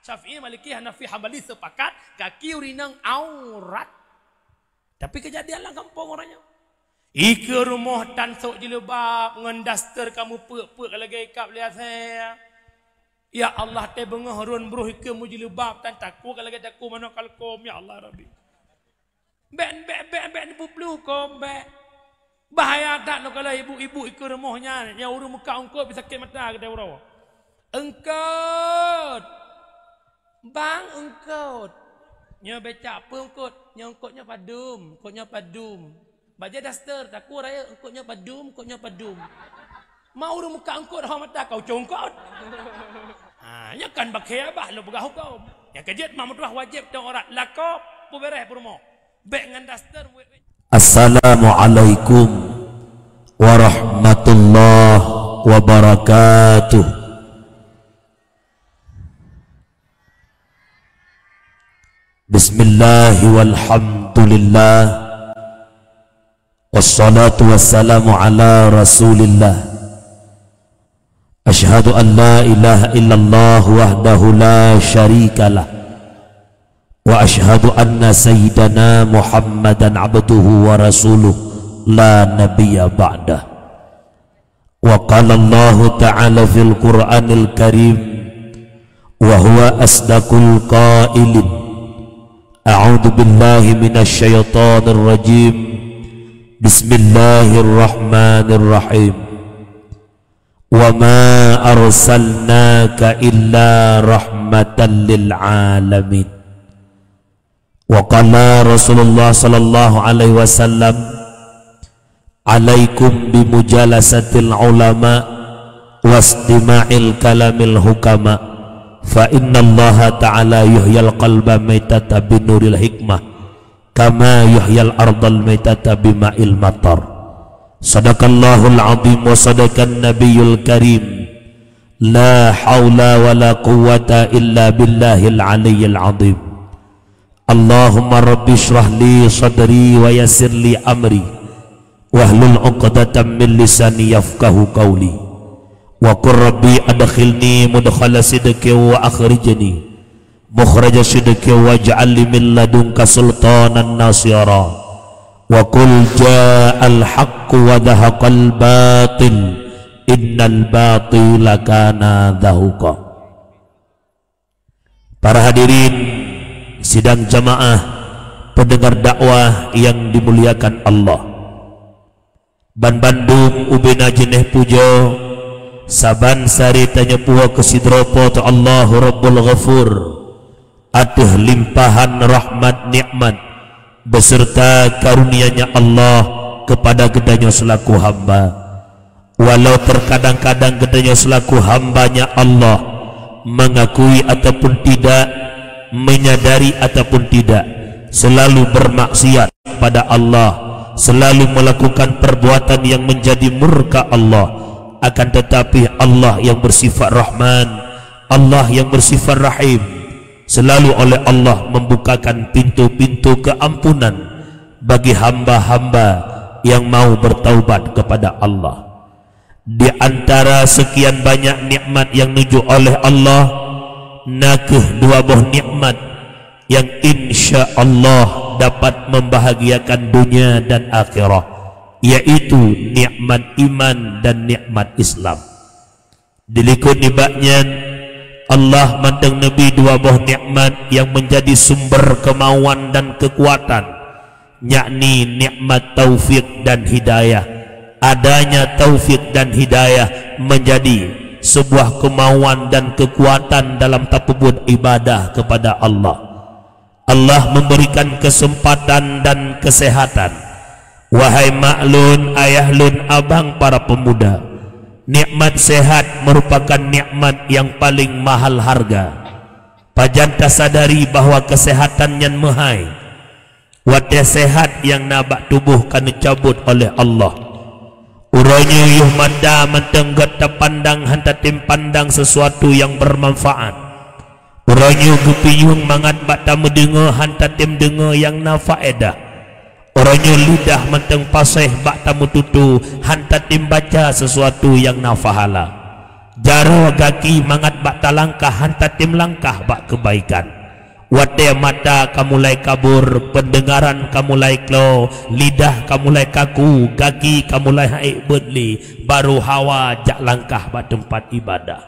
Syafi'i, Maliki, Hanafi, Hambali sepakat kaki urinang aurat. Tapi kejadian lah kampung orangnya. Ika rumah tan sok jilubab ngendaster kamu puk-puk lagi ikap lihat saya. Ya Allah teh bengah run bruh ika mu jilubab tan taku kalau lagi taku mana kalkom ya Allah Rabbi. Ben ben ben ben bublu kom ben. Bahaya tak nak kalau ibu-ibu ikut rumahnya. Yang urung muka engkau bisa sakit mata kata orang. Engkau Bang engkau. Nya becak apa engkau? Nya engkau padum, engkau padum. Baca daster tak ku raya engkau padum, engkau padum. Mau rumah muka engkau dah mata kau congkot. Ha, nya kan bakhe abah lu begah kau. Yang kejet mamut lah wajib tong orat lako pubereh purmo. Bek ngan daster. Assalamualaikum warahmatullahi wabarakatuh. بسم الله والحمد لله والصلاة والسلام على رسول الله أشهد أن لا إله إلا الله وحده لا شريك له وأشهد أن سيدنا محمدا عبده ورسوله لا نبي بعده وقال الله تعالى في القرآن الكريم وهو أصدق القائلين A'udhu billahi minas syaitanir rajim Bismillahirrahmanirrahim Wa ma arsalnaka illa rahmatan lil alamin Wa qala Rasulullah sallallahu alaihi wasallam Alaikum bimujalasatil ulama Wasdima'il kalamil hukama' فإن الله تعالى يحيي القلب ميتة بنور الحكمة كما يحيي الأرض الميتة بماء المطر صدق الله العظيم وصدق النبي الكريم لا حول ولا قوة إلا بالله العلي العظيم اللهم رب اشرح لي صدري ويسر لي أمري واهل العقدة من لساني يفقه قولي wa qur rabbi adkhilni mudkhal sidqi wa akhrijni mukhraj sidqi wa ja'al li min ladunka sultanan nasira wa qul ja'al haqq wa dhahaqal batil innal batila kana dhahuqa para hadirin sidang jamaah pendengar dakwah yang dimuliakan Allah ban bandung ubina jeneh pujo saban sari tanya puwa kesidropo tu Allahu Rabbul Ghafur aduh limpahan rahmat nikmat beserta karunianya Allah kepada gedanya selaku hamba walau terkadang-kadang gedanya selaku hambanya Allah mengakui ataupun tidak menyadari ataupun tidak selalu bermaksiat pada Allah selalu melakukan perbuatan yang menjadi murka Allah akan tetapi Allah yang bersifat Rahman Allah yang bersifat Rahim selalu oleh Allah membukakan pintu-pintu keampunan bagi hamba-hamba yang mau bertaubat kepada Allah di antara sekian banyak nikmat yang menuju oleh Allah nakuh dua buah nikmat yang insya Allah dapat membahagiakan dunia dan akhirat yaitu nikmat iman dan nikmat Islam. Dilikut nibaknya Allah mandang Nabi dua buah nikmat yang menjadi sumber kemauan dan kekuatan yakni nikmat taufik dan hidayah. Adanya taufik dan hidayah menjadi sebuah kemauan dan kekuatan dalam tapubut ibadah kepada Allah. Allah memberikan kesempatan dan kesehatan. Wahai maklun, ayah lun abang para pemuda Nikmat sehat merupakan nikmat yang paling mahal harga Pajan sadari bahawa kesehatan yang mahai Wadda sehat yang nabak tubuh kan dicabut oleh Allah Uranyu yuh manda mentenggat terpandang Hantar tim pandang sesuatu yang bermanfaat Uranya gupiyung mangat batam dengar Hantar tim dengar yang nafaedah Orangnya ludah menteng pasih bak tamu tutu hantar tim baca sesuatu yang nafahala. Jaro gaki mangat bak talangkah hantar tim langkah bak kebaikan. Wate mata kamu lai kabur, pendengaran kamu lai klo, lidah kamu lai kaku, gaki kamu lai haik berli, baru hawa jak langkah bak tempat ibadah.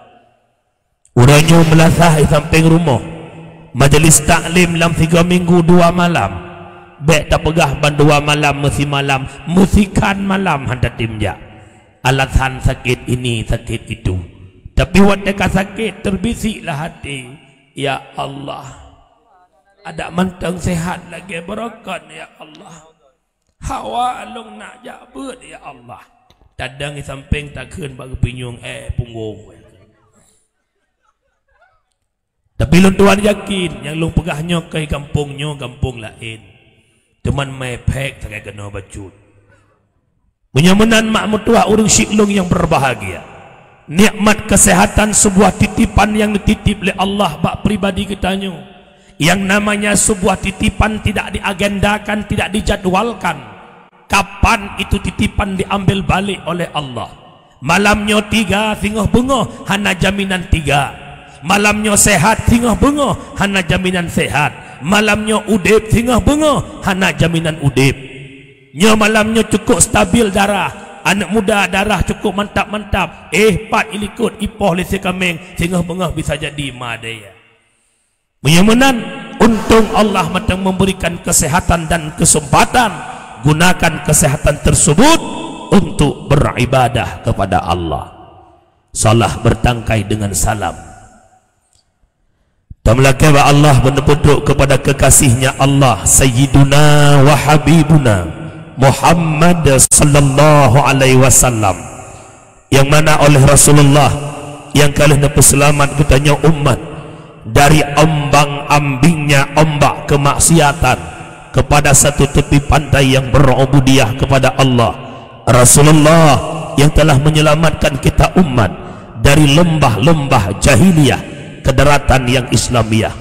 orangnya melasah di samping rumah, majlis taklim dalam tiga minggu dua malam, Bek tak pegah bandua malam musim malam Musikan malam hantar timja Alasan sakit ini sakit itu Tapi wadaka sakit terbisiklah hati Ya Allah Ada mantang sehat lagi berokan Ya Allah Hawa alung nak jabut Ya Allah Tadang di samping tak kena bagi pinyung Eh punggung Tapi lu tuan yakin Yang lu pegahnya ke kampungnya Kampung lain teman mai pek tak kena bacut menyemenan mak mertua urung siklung yang berbahagia nikmat kesehatan sebuah titipan yang dititip oleh Allah bak pribadi kita nyu yang namanya sebuah titipan tidak diagendakan tidak dijadwalkan kapan itu titipan diambil balik oleh Allah malamnya tiga singoh bengoh hana jaminan tiga malamnya sehat singoh bengoh hana jaminan sehat malamnya udip tingah bunga hana jaminan udip nya malamnya cukup stabil darah anak muda darah cukup mantap-mantap eh pat ilikut ipoh lesi kaming tingah bengah bisa jadi madaya menyemenan untung Allah matang memberikan kesehatan dan kesempatan gunakan kesehatan tersebut untuk beribadah kepada Allah salah bertangkai dengan salam dan melakukan Allah menepuk kepada kekasihnya Allah Sayyiduna wa Habibuna Muhammad sallallahu alaihi wasallam yang mana oleh Rasulullah yang kali nak selamat ketanya umat dari ombang ambingnya ombak kemaksiatan kepada satu tepi pantai yang berubudiah kepada Allah Rasulullah yang telah menyelamatkan kita umat dari lembah-lembah jahiliyah Kederatan yang Islamiah.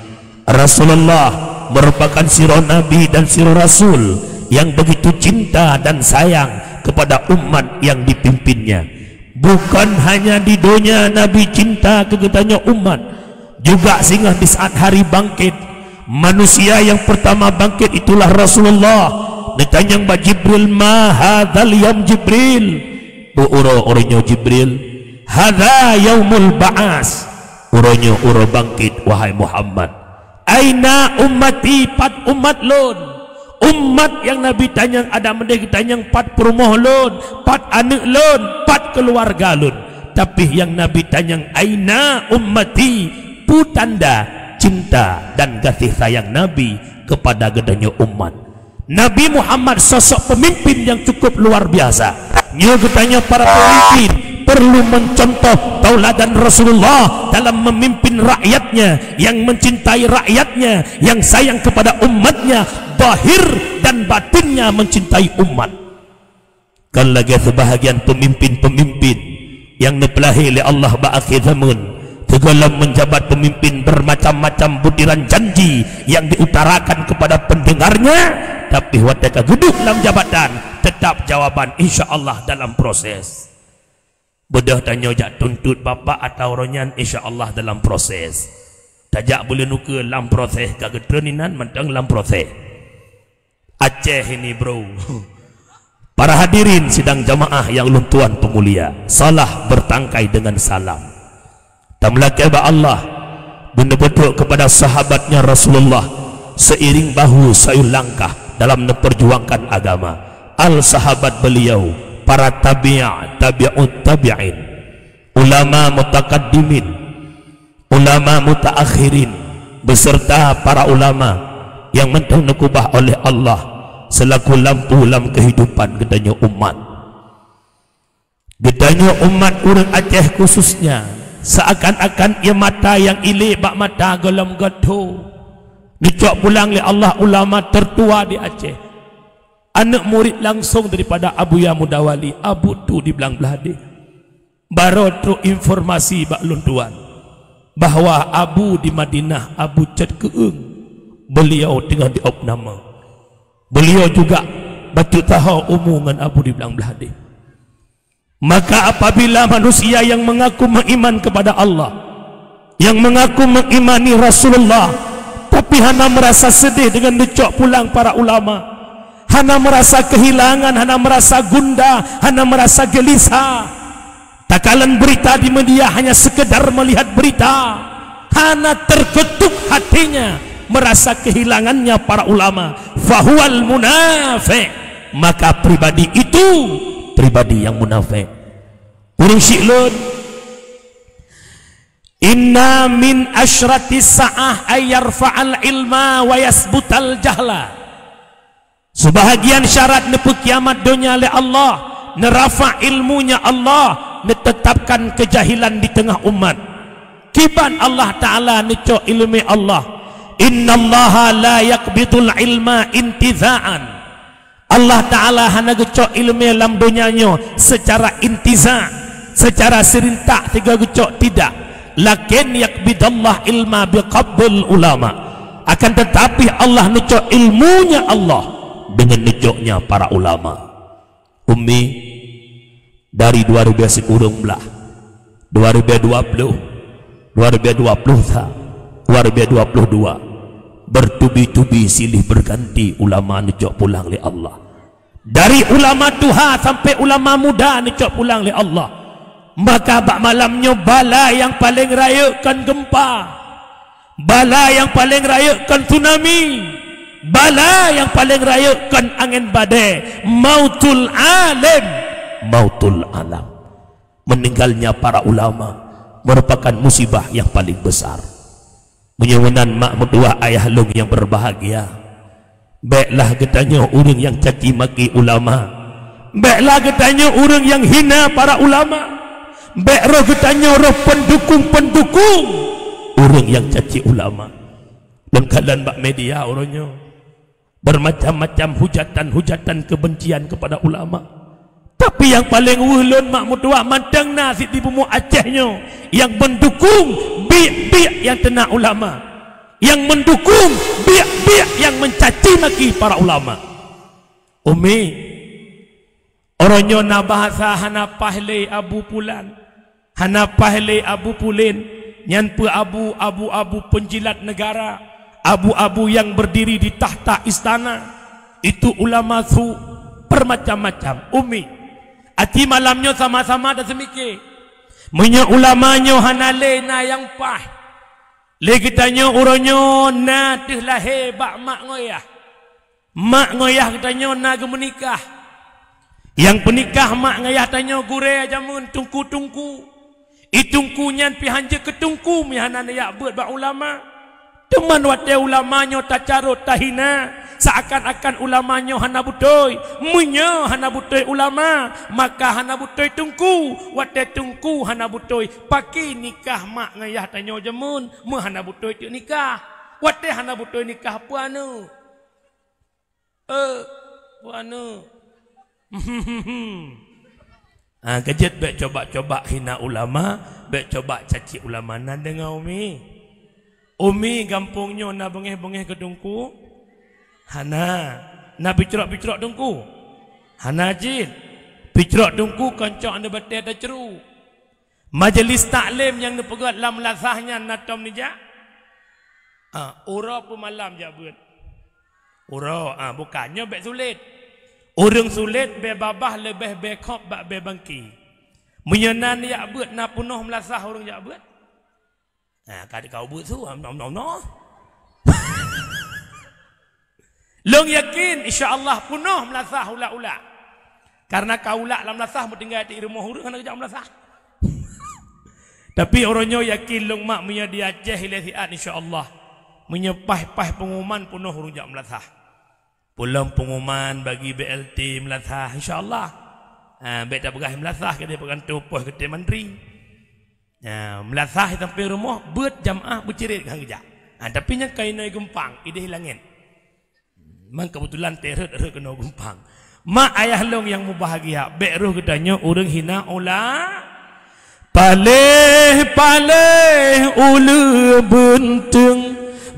Rasulullah merupakan sirah nabi dan sirah rasul yang begitu cinta dan sayang kepada umat yang dipimpinnya. Bukan hanya di dunia nabi cinta kegetanya umat, juga sehingga di saat hari bangkit manusia yang pertama bangkit itulah Rasulullah ditanya mbak Jibril ma hadhal yam Jibril bu uro orinyo Jibril hada yaumul ba'as uronyo uro bangkit wahai Muhammad aina ummati pat umat lon umat yang nabi tanya ada mende tanya pat perumah lon pat anak lon pat keluarga lon tapi yang nabi tanya aina ummati putanda cinta dan kasih sayang nabi kepada gedenyo umat Nabi Muhammad sosok pemimpin yang cukup luar biasa. Nyo tanya para pemimpin, perlu mencontoh tauladan Rasulullah dalam memimpin rakyatnya yang mencintai rakyatnya yang sayang kepada umatnya bahir dan batinnya mencintai umat kan lagi sebahagian pemimpin-pemimpin yang dipelahi oleh Allah ba'akhir zamun Segalam menjabat pemimpin bermacam-macam butiran janji yang diutarakan kepada pendengarnya tapi wataka geduk dalam jabatan tetap jawaban insyaallah dalam proses Bedah tanya jak tuntut bapa atau ronyan insya-Allah dalam proses. Tajak boleh nuka dalam proses ka getreninan mentang dalam proses. Aceh ini bro. Para hadirin sidang jamaah yang ulun tuan pemulia, salah bertangkai dengan salam. Tamlakai ba Allah benar-benar kepada sahabatnya Rasulullah seiring bahu sayu langkah dalam memperjuangkan agama. Al sahabat beliau para tabi'a tabi'ut tabi'in ulama mutakaddimin ulama mutaakhirin beserta para ulama yang mentah oleh Allah selaku lampu dalam kehidupan gedanya umat gedanya umat urang Aceh khususnya seakan-akan ia mata yang ilik bak mata golam gedhu dicok pulang oleh Allah ulama tertua di Aceh anak murid langsung daripada Abu Yamudawali Abu tu di belang belahdi baru tu informasi bak lunduan bahawa Abu di Madinah Abu Cet Keung beliau tengah di nama beliau juga batu tahu umum dengan Abu di belang belahdi maka apabila manusia yang mengaku mengiman kepada Allah yang mengaku mengimani Rasulullah tapi hana merasa sedih dengan decok pulang para ulama' Hana merasa kehilangan, hana merasa gundah, hana merasa gelisah. tak Takalan berita di media hanya sekedar melihat berita. Hana terketuk hatinya merasa kehilangannya para ulama. Fahual munafik. Maka pribadi itu pribadi yang munafik. Kurung syiklun. Inna min ashratis sa'ah ayyarfa'al ilma wa yasbutal jahlah. Sebahagian syarat nepu kiamat dunia le Allah, nerafa ilmunya Allah, netetapkan kejahilan di tengah umat. Kiban Allah Taala neco ilmu Allah. Inna Allah la yakbitul ilma intizaan. Allah Taala hanya geco ilmi dalam dunianya secara intiza, secara serintak tiga geco tidak. Lakin Allah ilma biqabul ulama. Akan tetapi Allah neco ilmunya Allah dengan nejoknya para ulama. Ummi dari 2010 lah. 2020. 2020 2022. Bertubi-tubi silih berganti ulama nejok pulang oleh Allah. Dari ulama tuha sampai ulama muda nejok pulang oleh Allah. Maka bak malamnya bala yang paling rayakan gempa. Bala yang paling rayakan tsunami. Tsunami bala yang paling raya angin badai mautul alim mautul alam meninggalnya para ulama merupakan musibah yang paling besar menyewenan mak mertua ayah lung yang berbahagia baiklah getanya urung yang caci maki ulama baiklah getanya urung yang hina para ulama Baiklah roh getanya roh pendukung-pendukung urung yang caci ulama dan kalian mak media urungnya bermacam-macam hujatan-hujatan kebencian kepada ulama. Tapi yang paling ulun mak mutua mandang nasi di bumi Acehnya yang mendukung biak-biak yang tenak ulama, yang mendukung biak-biak yang mencaci maki para ulama. Umi, orangnya na bahasa hana pahle abu pulan, hana pahle abu pulen, nyan pu abu abu abu penjilat negara, abu-abu yang berdiri di tahta istana itu ulama su permacam macam umi ati malamnya sama-sama ada semikir menya ulamanya hanale na yang pah lagi tanya uronyo na tih lahe bak mak ngoyah mak ngoyah tanya na gemenikah yang penikah mak ngoyah tanya gure aja mun tungku tungku itungku nyan pihanje ketungku mihanan ya buat bak ulama' Teman wadah ulamanya tak carut tak hina, seakan-akan ulamanya hana butoi munyo hana butoi ulama maka hana butoi tungku wadah tungku hana butoi pakai nikah mak ngayah tanyo jemun mu hana butoi tu nikah wadah hana butoi nikah puanu eh puanu ah kejet be coba-coba hina ulama be coba caci ulama nan dengau mi Umi gampungnya nak bengih-bengih ke dungku Hana Nak bicarak-bicarak dungku Hana jil Bicarak dungku kancang anda batik ada ceru Majlis taklim yang dia pegat Lam lasahnya natom ni jak ha, pun malam jak buat Ura ha, Bukannya bet sulit Orang sulit bebabah lebih bekop bak bebangki Menyenang ya buat Nak punoh melasah orang jak buat Ha, kat kau buat tu, no, no, no. Long yakin, insya Allah punoh melasah ulak-ulak. Karena kau ulak lah melasah, bertinggal di rumah huru, kena kerja melasah. Tapi orangnya yakin, long mak punya je hilah ilai insya Allah Menyepah-pah pengumuman punoh huru, kejap melasah. Pulang pengumuman bagi BLT melasah, insya Allah ha, Baik tak berkahi melasah, kena pergantung puas ketika Menteri. Ya, melasah itu pergi rumah buat jamaah bercerit kan kerja. Ha, tapi yang kain naik gempang, ide hilangin. Mang kebetulan terhad ada kena gempang. Mak ayah long yang mubahagia, beruh kedanya orang hina ulah. Paleh paleh ulu benteng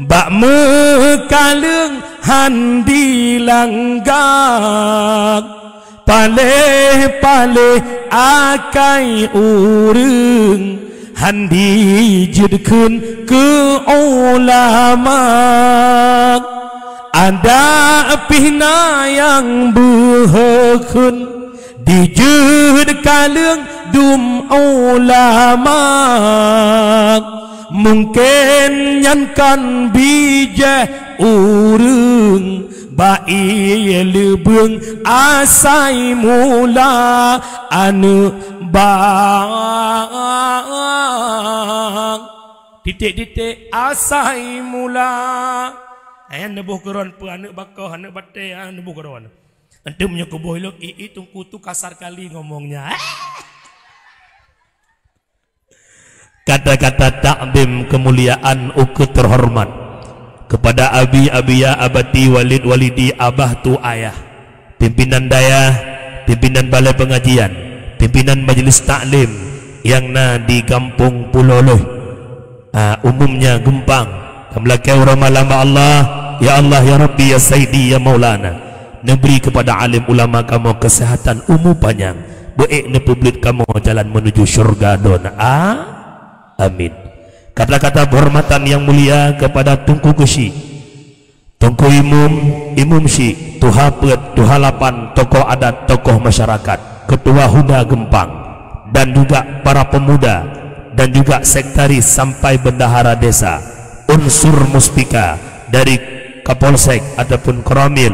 Bak mekalung handi langgang Paleh paleh akai urung handi jidkun ke ulama ada pihna yang buhukun dijud kalung dum ulama mungkin nyankan bijah urung bai lebeng asai mula anu bang titik-titik asai mula ayan nebuh keron pe anak bakau anak batai ayan nebuh keron ente punya keboh lo i i tungku tu kasar kali ngomongnya kata-kata takbim kemuliaan uku terhormat kepada abi abiya abati walid walidi abah tu ayah pimpinan daya pimpinan balai pengajian pimpinan majlis taklim yang na di kampung pulau loh uh, umumnya gempang kamlakai urama lama Allah ya Allah ya Rabbi ya Sayyidi ya Maulana Negeri kepada alim ulama kamu kesehatan umum panjang Baik ne publik kamu jalan menuju syurga dona. Ah, amin kata-kata hormatan yang mulia kepada Tungku Kusi, Tungku Imum, Imum Si, Pet, Tuhapet, Lapan, Tokoh Adat, Tokoh Masyarakat Ketua Huda Gempang dan juga para pemuda dan juga sektaris sampai bendahara desa unsur muspika dari Kapolsek ataupun Koramil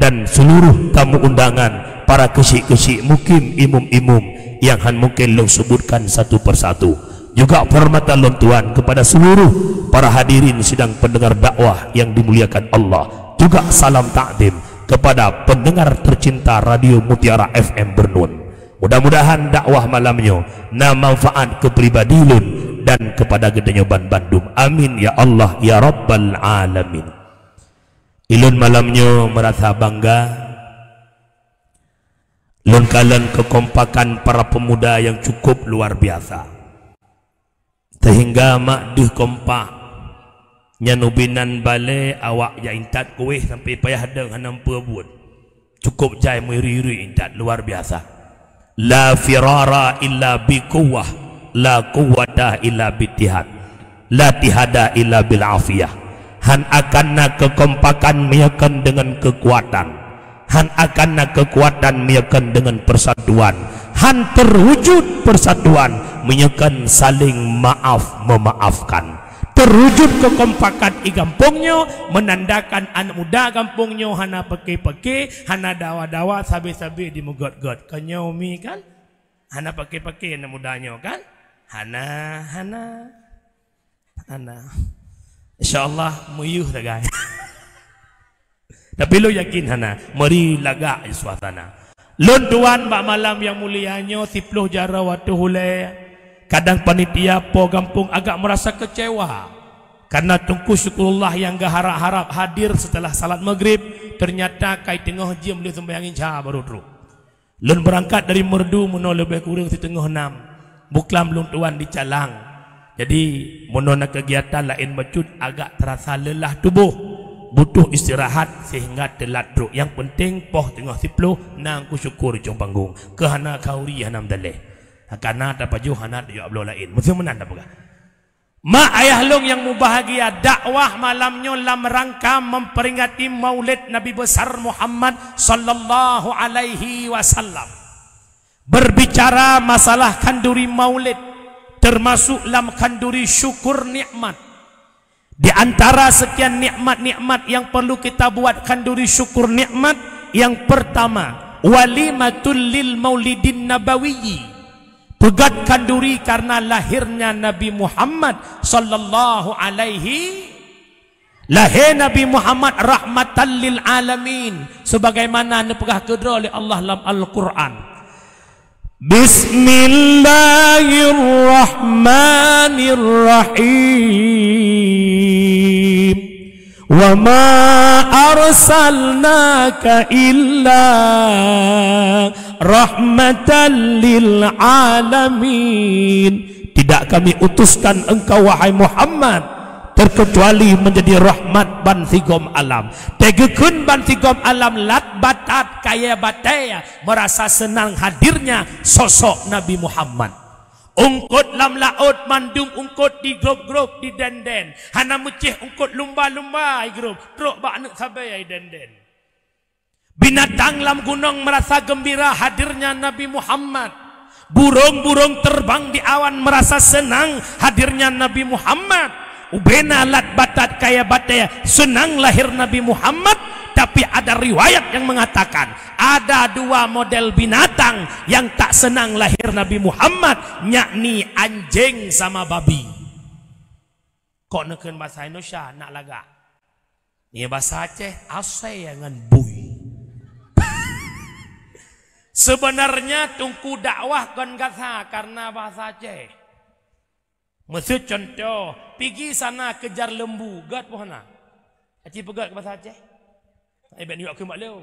dan seluruh tamu undangan para kesik-kesik mukim imum-imum yang han mungkin lo sebutkan satu persatu juga permatan Tuhan kepada seluruh para hadirin sidang pendengar dakwah yang dimuliakan Allah juga salam takdim kepada pendengar tercinta Radio Mutiara FM Bernun mudah-mudahan dakwah malamnya na manfaat kepribadilun dan kepada gedenya ban Bandung amin ya Allah ya Rabbal Alamin ilun malamnya merasa bangga kalian kekompakan para pemuda yang cukup luar biasa sehingga mak duh kompak nyanubinan bale awak ya intat kuih sampai payah deng hanam pebut cukup jai meriri intat luar biasa la firara illa bi kuwah la kuwata illa bitihad la tihada illa bil afiyah han nak kekompakan meyakan dengan kekuatan han akan nak kekuatan meyakan dengan persatuan akan terwujud persatuan menyekan saling maaf memaafkan terwujud kekompakan di kampungnya menandakan anak muda kampungnya hana peke-peke hana dawa-dawa sabi-sabi di mugot-got kenyaumi kan hana peke-peke anak mudanya kan hana hana hana insyaallah muyuh dah guys tapi lo yakin hana mari lagak suasana Lentuan bak malam yang Mulia mulianya Sipluh jara waktu hule Kadang panitia po gampung agak merasa kecewa Karena tungku syukurullah yang gak harap-harap hadir setelah salat maghrib Ternyata kai tengah jam dia sembahyangin cah baru dulu Lun berangkat dari merdu muno lebih kurang tengah enam Buklam lentuan di calang Jadi muno nak kegiatan lain macut agak terasa lelah tubuh butuh istirahat sehingga telat duduk. Yang penting poh tengah siplo nang ku syukur jong panggung. Kehana kauri hanam dalih. Ha, kana dapat jo hanat yo ablo lain. Mesti menan dapat. Mak ayah long yang mubahagia dakwah malamnya dalam rangka memperingati Maulid Nabi besar Muhammad sallallahu alaihi wasallam. Berbicara masalah kanduri Maulid termasuk dalam kanduri syukur nikmat di antara sekian nikmat-nikmat yang perlu kita buatkan duri syukur nikmat yang pertama walimatul lil maulidin nabawiyyi Pegatkan duri karena lahirnya Nabi Muhammad sallallahu alaihi lahir Nabi Muhammad rahmatan lil alamin sebagaimana dipegah kedua oleh Allah dalam Al-Qur'an. بسم الله الرحمن الرحيم وما ارسلناك الا رحمه للعالمين tidak kami utuskan engkau wahai Muhammad terkecuali menjadi rahmat bantigom alam tegekun bantigom alam lat batat kaya bataya merasa senang hadirnya sosok Nabi Muhammad Ungkut lam laut mandum ungkut di grup grup di denden. Hana mucih ungkut lumba lumba i grup. Truk bak nak sabai i denden. Binatang lam gunung merasa gembira hadirnya Nabi Muhammad. Burung-burung terbang di awan merasa senang hadirnya Nabi Muhammad. Ubena lat batat kaya bataya senang lahir Nabi Muhammad tapi ada riwayat yang mengatakan ada dua model binatang yang tak senang lahir Nabi Muhammad yakni anjing sama babi kok neken bahasa Indonesia nak laga ni bahasa Aceh ase yang bui sebenarnya tungku dakwah kan gasa karena bahasa Aceh Maksud contoh, pergi sana kejar lembu, gad pohana. Aci pegat ke pasal Aceh? Ibn New York kembali lo.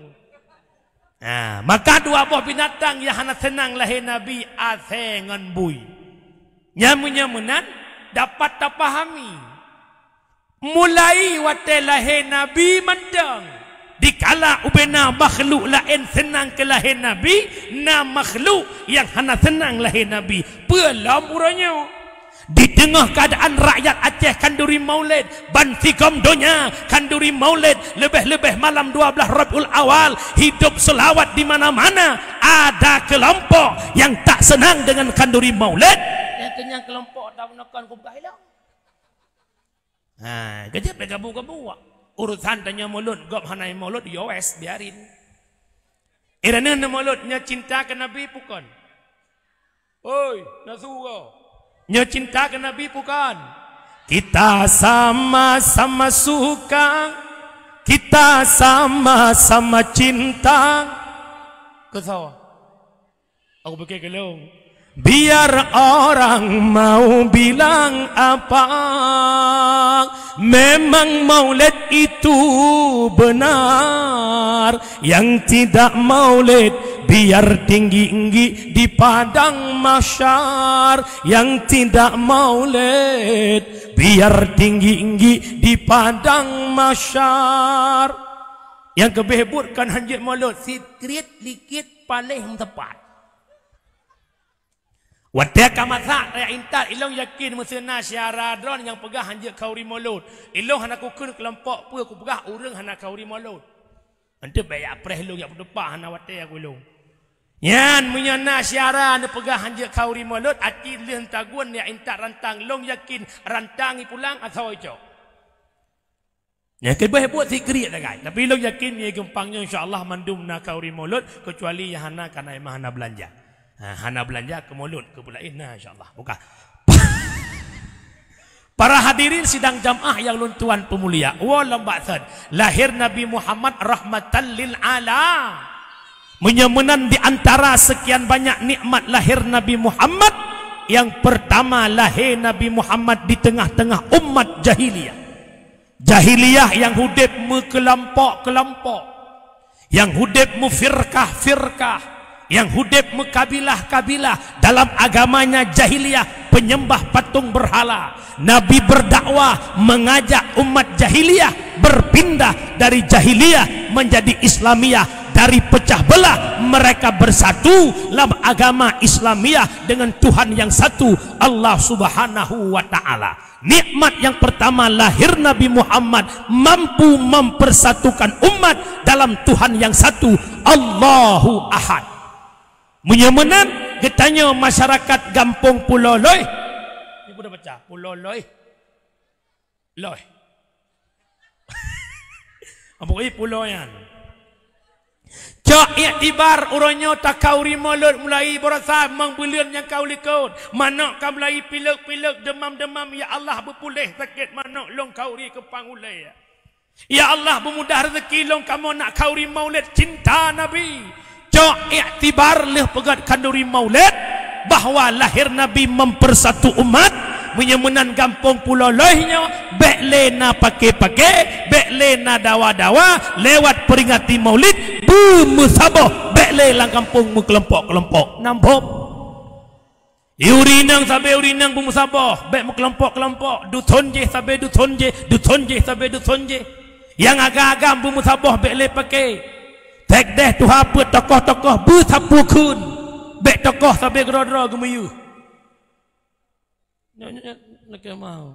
maka dua buah binatang yang hana senang lahir Nabi Asengan Bui. Nyamun-nyamunan dapat tak pahami. Mulai wate lahir Nabi mandang. Dikala ubena makhluk lain senang ke lahir Nabi. Na makhluk yang hana senang lahir Nabi. Pelam uranya di tengah keadaan rakyat Aceh kanduri maulid bantikom donya kanduri maulid lebih-lebih malam 12 rabul Awal hidup selawat di mana-mana ada kelompok yang tak senang dengan kanduri maulid yang kenyang kelompok tak menekan kubah ilang ha, kejap mereka buka-buka buka. urusan tanya mulut gop hanai mulut yowes biarin Irana na mulutnya cinta ke Nabi pukon. Oi, nasuh Nya cinta ke Nabi bukan Kita sama-sama suka Kita sama-sama cinta Kau tahu Aku pakai gelong Biar orang mau bilang apa Memang maulid itu benar Yang tidak maulid Biar tinggi-inggi di padang masyar Yang tidak maulid Biar tinggi-inggi di padang masyar Yang kebeburkan hanjit maulid Sikrit likit paling tepat Wadah kamazak raya intal ilong yakin musnah syara dron yang pegah hanya kau rimolot. Ilong hana kukur kelompok pu aku pegah orang hana kau rimolot. Anda bayar preh ilong yang berdepa hana wadah aku ilong. Yan munyana syara hana pegah hanya kau rimolot. Aci lihan taguan ya intal rantang long yakin rantang pulang atau ijo. Yang kita buat sikri ya tak Tapi ilong yakin ni gempangnya insyaAllah mandum na kau rimolot. Kecuali ya hana karena emang belanja. Ha, Hana belanja ke mulut ke pula eh, Nah insyaAllah Buka Para hadirin sidang jamaah yang luntuan pemulia Walambathan oh, Lahir Nabi Muhammad rahmatan lil ala. Menyemenan di antara sekian banyak nikmat lahir Nabi Muhammad yang pertama lahir Nabi Muhammad di tengah-tengah umat jahiliyah. Jahiliyah yang hudip mu kelampok Yang hudip mufirkah firkah yang Hudep mekabilah-kabilah dalam agamanya jahiliyah penyembah patung berhala Nabi berdakwah mengajak umat jahiliyah berpindah dari jahiliyah menjadi islamiyah dari pecah belah mereka bersatu dalam agama islamiyah dengan Tuhan yang satu Allah subhanahu wa ta'ala nikmat yang pertama lahir Nabi Muhammad mampu mempersatukan umat dalam Tuhan yang satu Allahu Ahad menyemenat getanya masyarakat gampung pulau loy ini pun dah pecah pulau loy loy apa ini pulau yang Cak ya ibar urangnya tak kau rimolot mulai berasa mengbulian yang kau likut. Mana kau mulai pilek-pilek demam-demam ya Allah berpulih sakit mana long kau ri ke pangulai. Ya Allah bermudah rezeki long kamu nak kau rimolot cinta Nabi. Jok iktibar leh pegat kanduri maulid Bahawa lahir Nabi mempersatu umat Menyemunan kampung pulau lehnya Bek lena pakai pake Bek lena dawa-dawa Lewat peringati maulid Bumusaboh Bek lelang kampung kelompok-kelompok Nampok Yuri nang sabe yuri nang bumbu sabah bek kelompok kelompok duton je sabe duton je duton je sabe duton je yang agak agak bumbu sabah bek le pakai Sekdeh tu hapa tokoh-tokoh bersapu kun. Bek tokoh sampai gerodro gemuyu. Nak nak mau.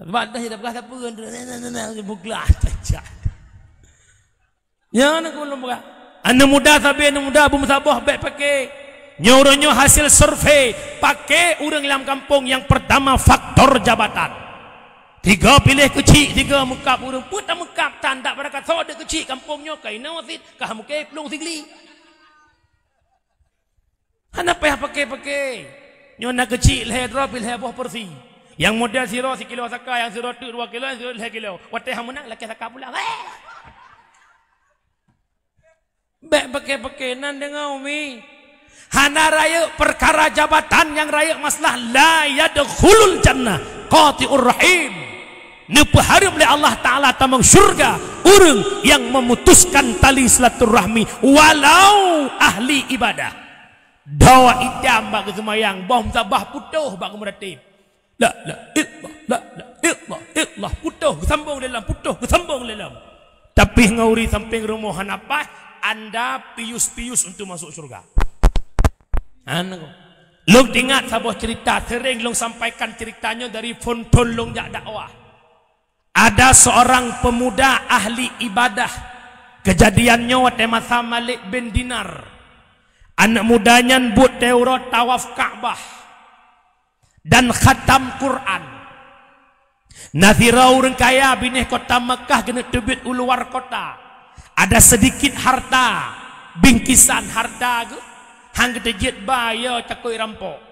Sebab dah dah berasa apa kan. Nak nak nak buklah cacat. Ya nak kau lomba. Anak muda sampai anak muda bum sabah bek pakai. Nyoronyo hasil survei pakai orang dalam kampung yang pertama faktor jabatan. Tiga pilih kecil, tiga muka burung pun tak muka tanda pada kata ada oh, kecil kampungnya kau ina kah muka pelung singli. Anak payah pakai pakai. Nyo nak kecil leh drop leh boh persi. Yang model siro si kilo saka, yang siro tu dua kilo, yang siro leh kilo. Watai hamun nak lekas saka pula. Bek pakai pakai nan dengan umi. Hana raya perkara jabatan yang raya masalah layak la yadkhulul jannah tiur rahim nepeharim oleh Allah Ta'ala tamang syurga orang yang memutuskan tali silaturahmi walau ahli ibadah doa itam bagi semua yang bahum sabah putuh bagi meratib la la ikhlas la la ikhlas ikhlas putuh sambung lelam putuh sambung lelam. tapi ngauri samping rumah apa anda pius-pius untuk masuk syurga anu Lung ingat sabuah cerita sering lung sampaikan ceritanya dari fon lung jak dakwah. Ada seorang pemuda ahli ibadah. Kejadiannya waktu masa Malik bin Dinar. Anak mudanya nbut teuro tawaf Ka'bah dan khatam Quran. Nabi orang kaya bini kota Mekah kena tubit luar kota. Ada sedikit harta, bingkisan harta ke? Hang kita jet bayar cakoi rampok.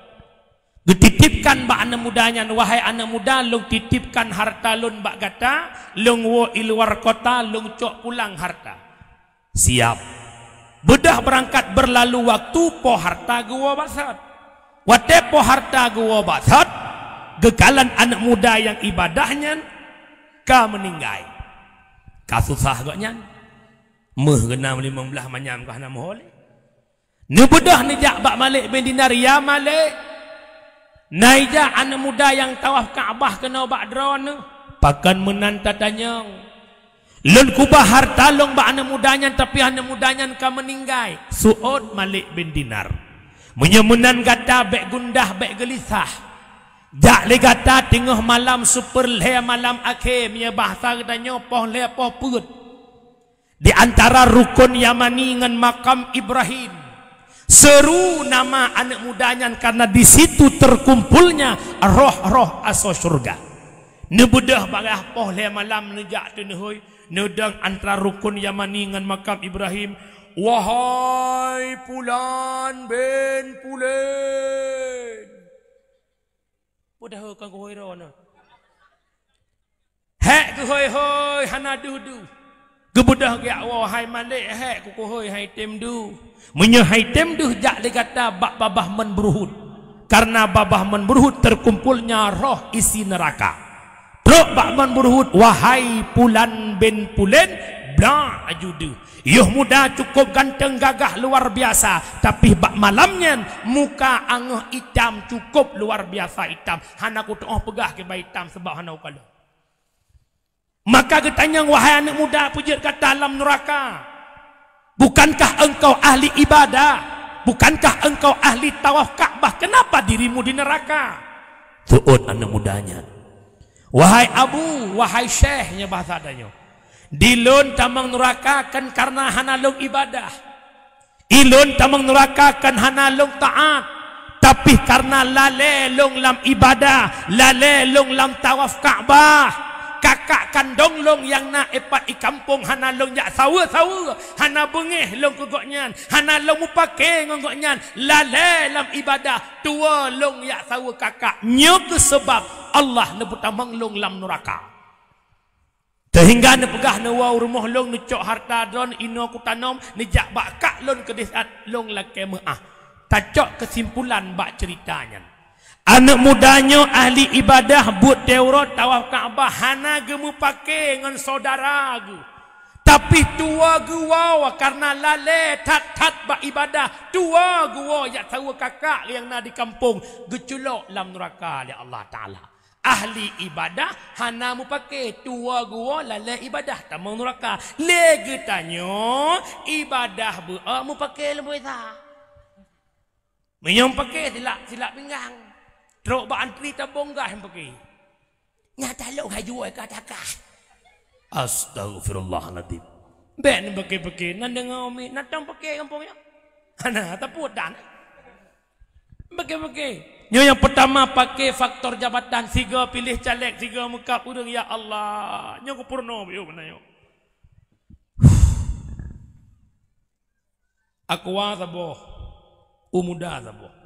Getitipkan bak anak mudanya, wahai anak muda, lu titipkan harta lu bak kata, lu wo luar kota, lu cok pulang harta. Siap. Bedah berangkat berlalu waktu, po harta gua basat. Wate po harta gua basat, gegalan anak muda yang ibadahnya, ka meninggai. Kasusah gaknya, meh genam lima belah manyam kah nama holi. Nibudah nijak bak malik bin dinar, ya malik, Naija anak muda yang tawaf Kaabah kena bak drone. Pakan menanta tanya. Lun kubah harta long bak anak mudanya tapi anak mudanya kau meninggai. Suud Malik bin Dinar. Menyemunan kata bek gundah bek gelisah. Jak le kata tengah malam super le malam akhir mia bahasa katanya poh le poh put. Di antara rukun Yamani dengan makam Ibrahim seru nama anak mudanya karena di situ terkumpulnya roh-roh aso surga nebudah bagah poh le malam nejak tu nehoi nedang antara rukun yang maningan makam ibrahim wahai pulan ben pulen budah kan ko hoiro na hek ko hoi hoi hana du du gebudah ge awau hai malik hek ko hoi hai tem du menyehai temduh jak dikata bak babah men beruhud karena babah men beruhud terkumpulnya roh isi neraka Prok bak man beruhud wahai pulan bin pulen bla ajudu yuh muda cukup ganteng gagah luar biasa tapi bak malamnya muka angah hitam cukup luar biasa hitam hana ku tengah pegah ke bak hitam sebab hana kalau maka kita ketanya wahai anak muda pujit kata alam neraka Bukankah engkau ahli ibadah? Bukankah engkau ahli tawaf Ka'bah? Kenapa dirimu di neraka? Tuut anak mudanya. Wahai Abu, wahai Syekhnya bahasa adanya. Dilun tamang neraka kan karena hanalung ibadah. Ilun tamang neraka kan hanalung taat. Tapi karena lalelung lam ibadah, lalelung lam tawaf Ka'bah kakak kandung long yang nak epat i kampung hana long yak sawa sawa hana bengih long kogok hana long mupake ngogok nyan lale lam ibadah tua long yak sawa kakak nyok sebab Allah nebutamang long lam nuraka sehingga ne pegah ne wau rumah long ne cok harta don ino kutanom ne jak bak long kedesat long lakemah tak cok kesimpulan bak ceritanya anak mudanya ahli ibadah buat teurat tawaf Kaabah hana gemu pakai dengan saudara aku tapi tua gua karena lale tat tat ba ibadah tua gua ya tahu kakak yang na di kampung geculok lam neraka ya Allah taala ahli ibadah hana mu pakai tua gua lale ibadah tamu neraka lege tanyo ibadah bu mu pakai lembu ta menyong pake silak silak pinggang Teruk berantri terbongkah pergi. Nyata lo haju ay katakah. Astagfirullahaladzim. Ben pergi-pergi. Nandengah umi. Nandang pergi kampungnya. Kana tak putan. Pergi-pergi. yang pertama pakai faktor jabatan. Tiga pilih caleg. Tiga muka kudung. Ya Allah. Nyong kupurno. Yo mana yo. Aku wah sabo. Umuda sabo.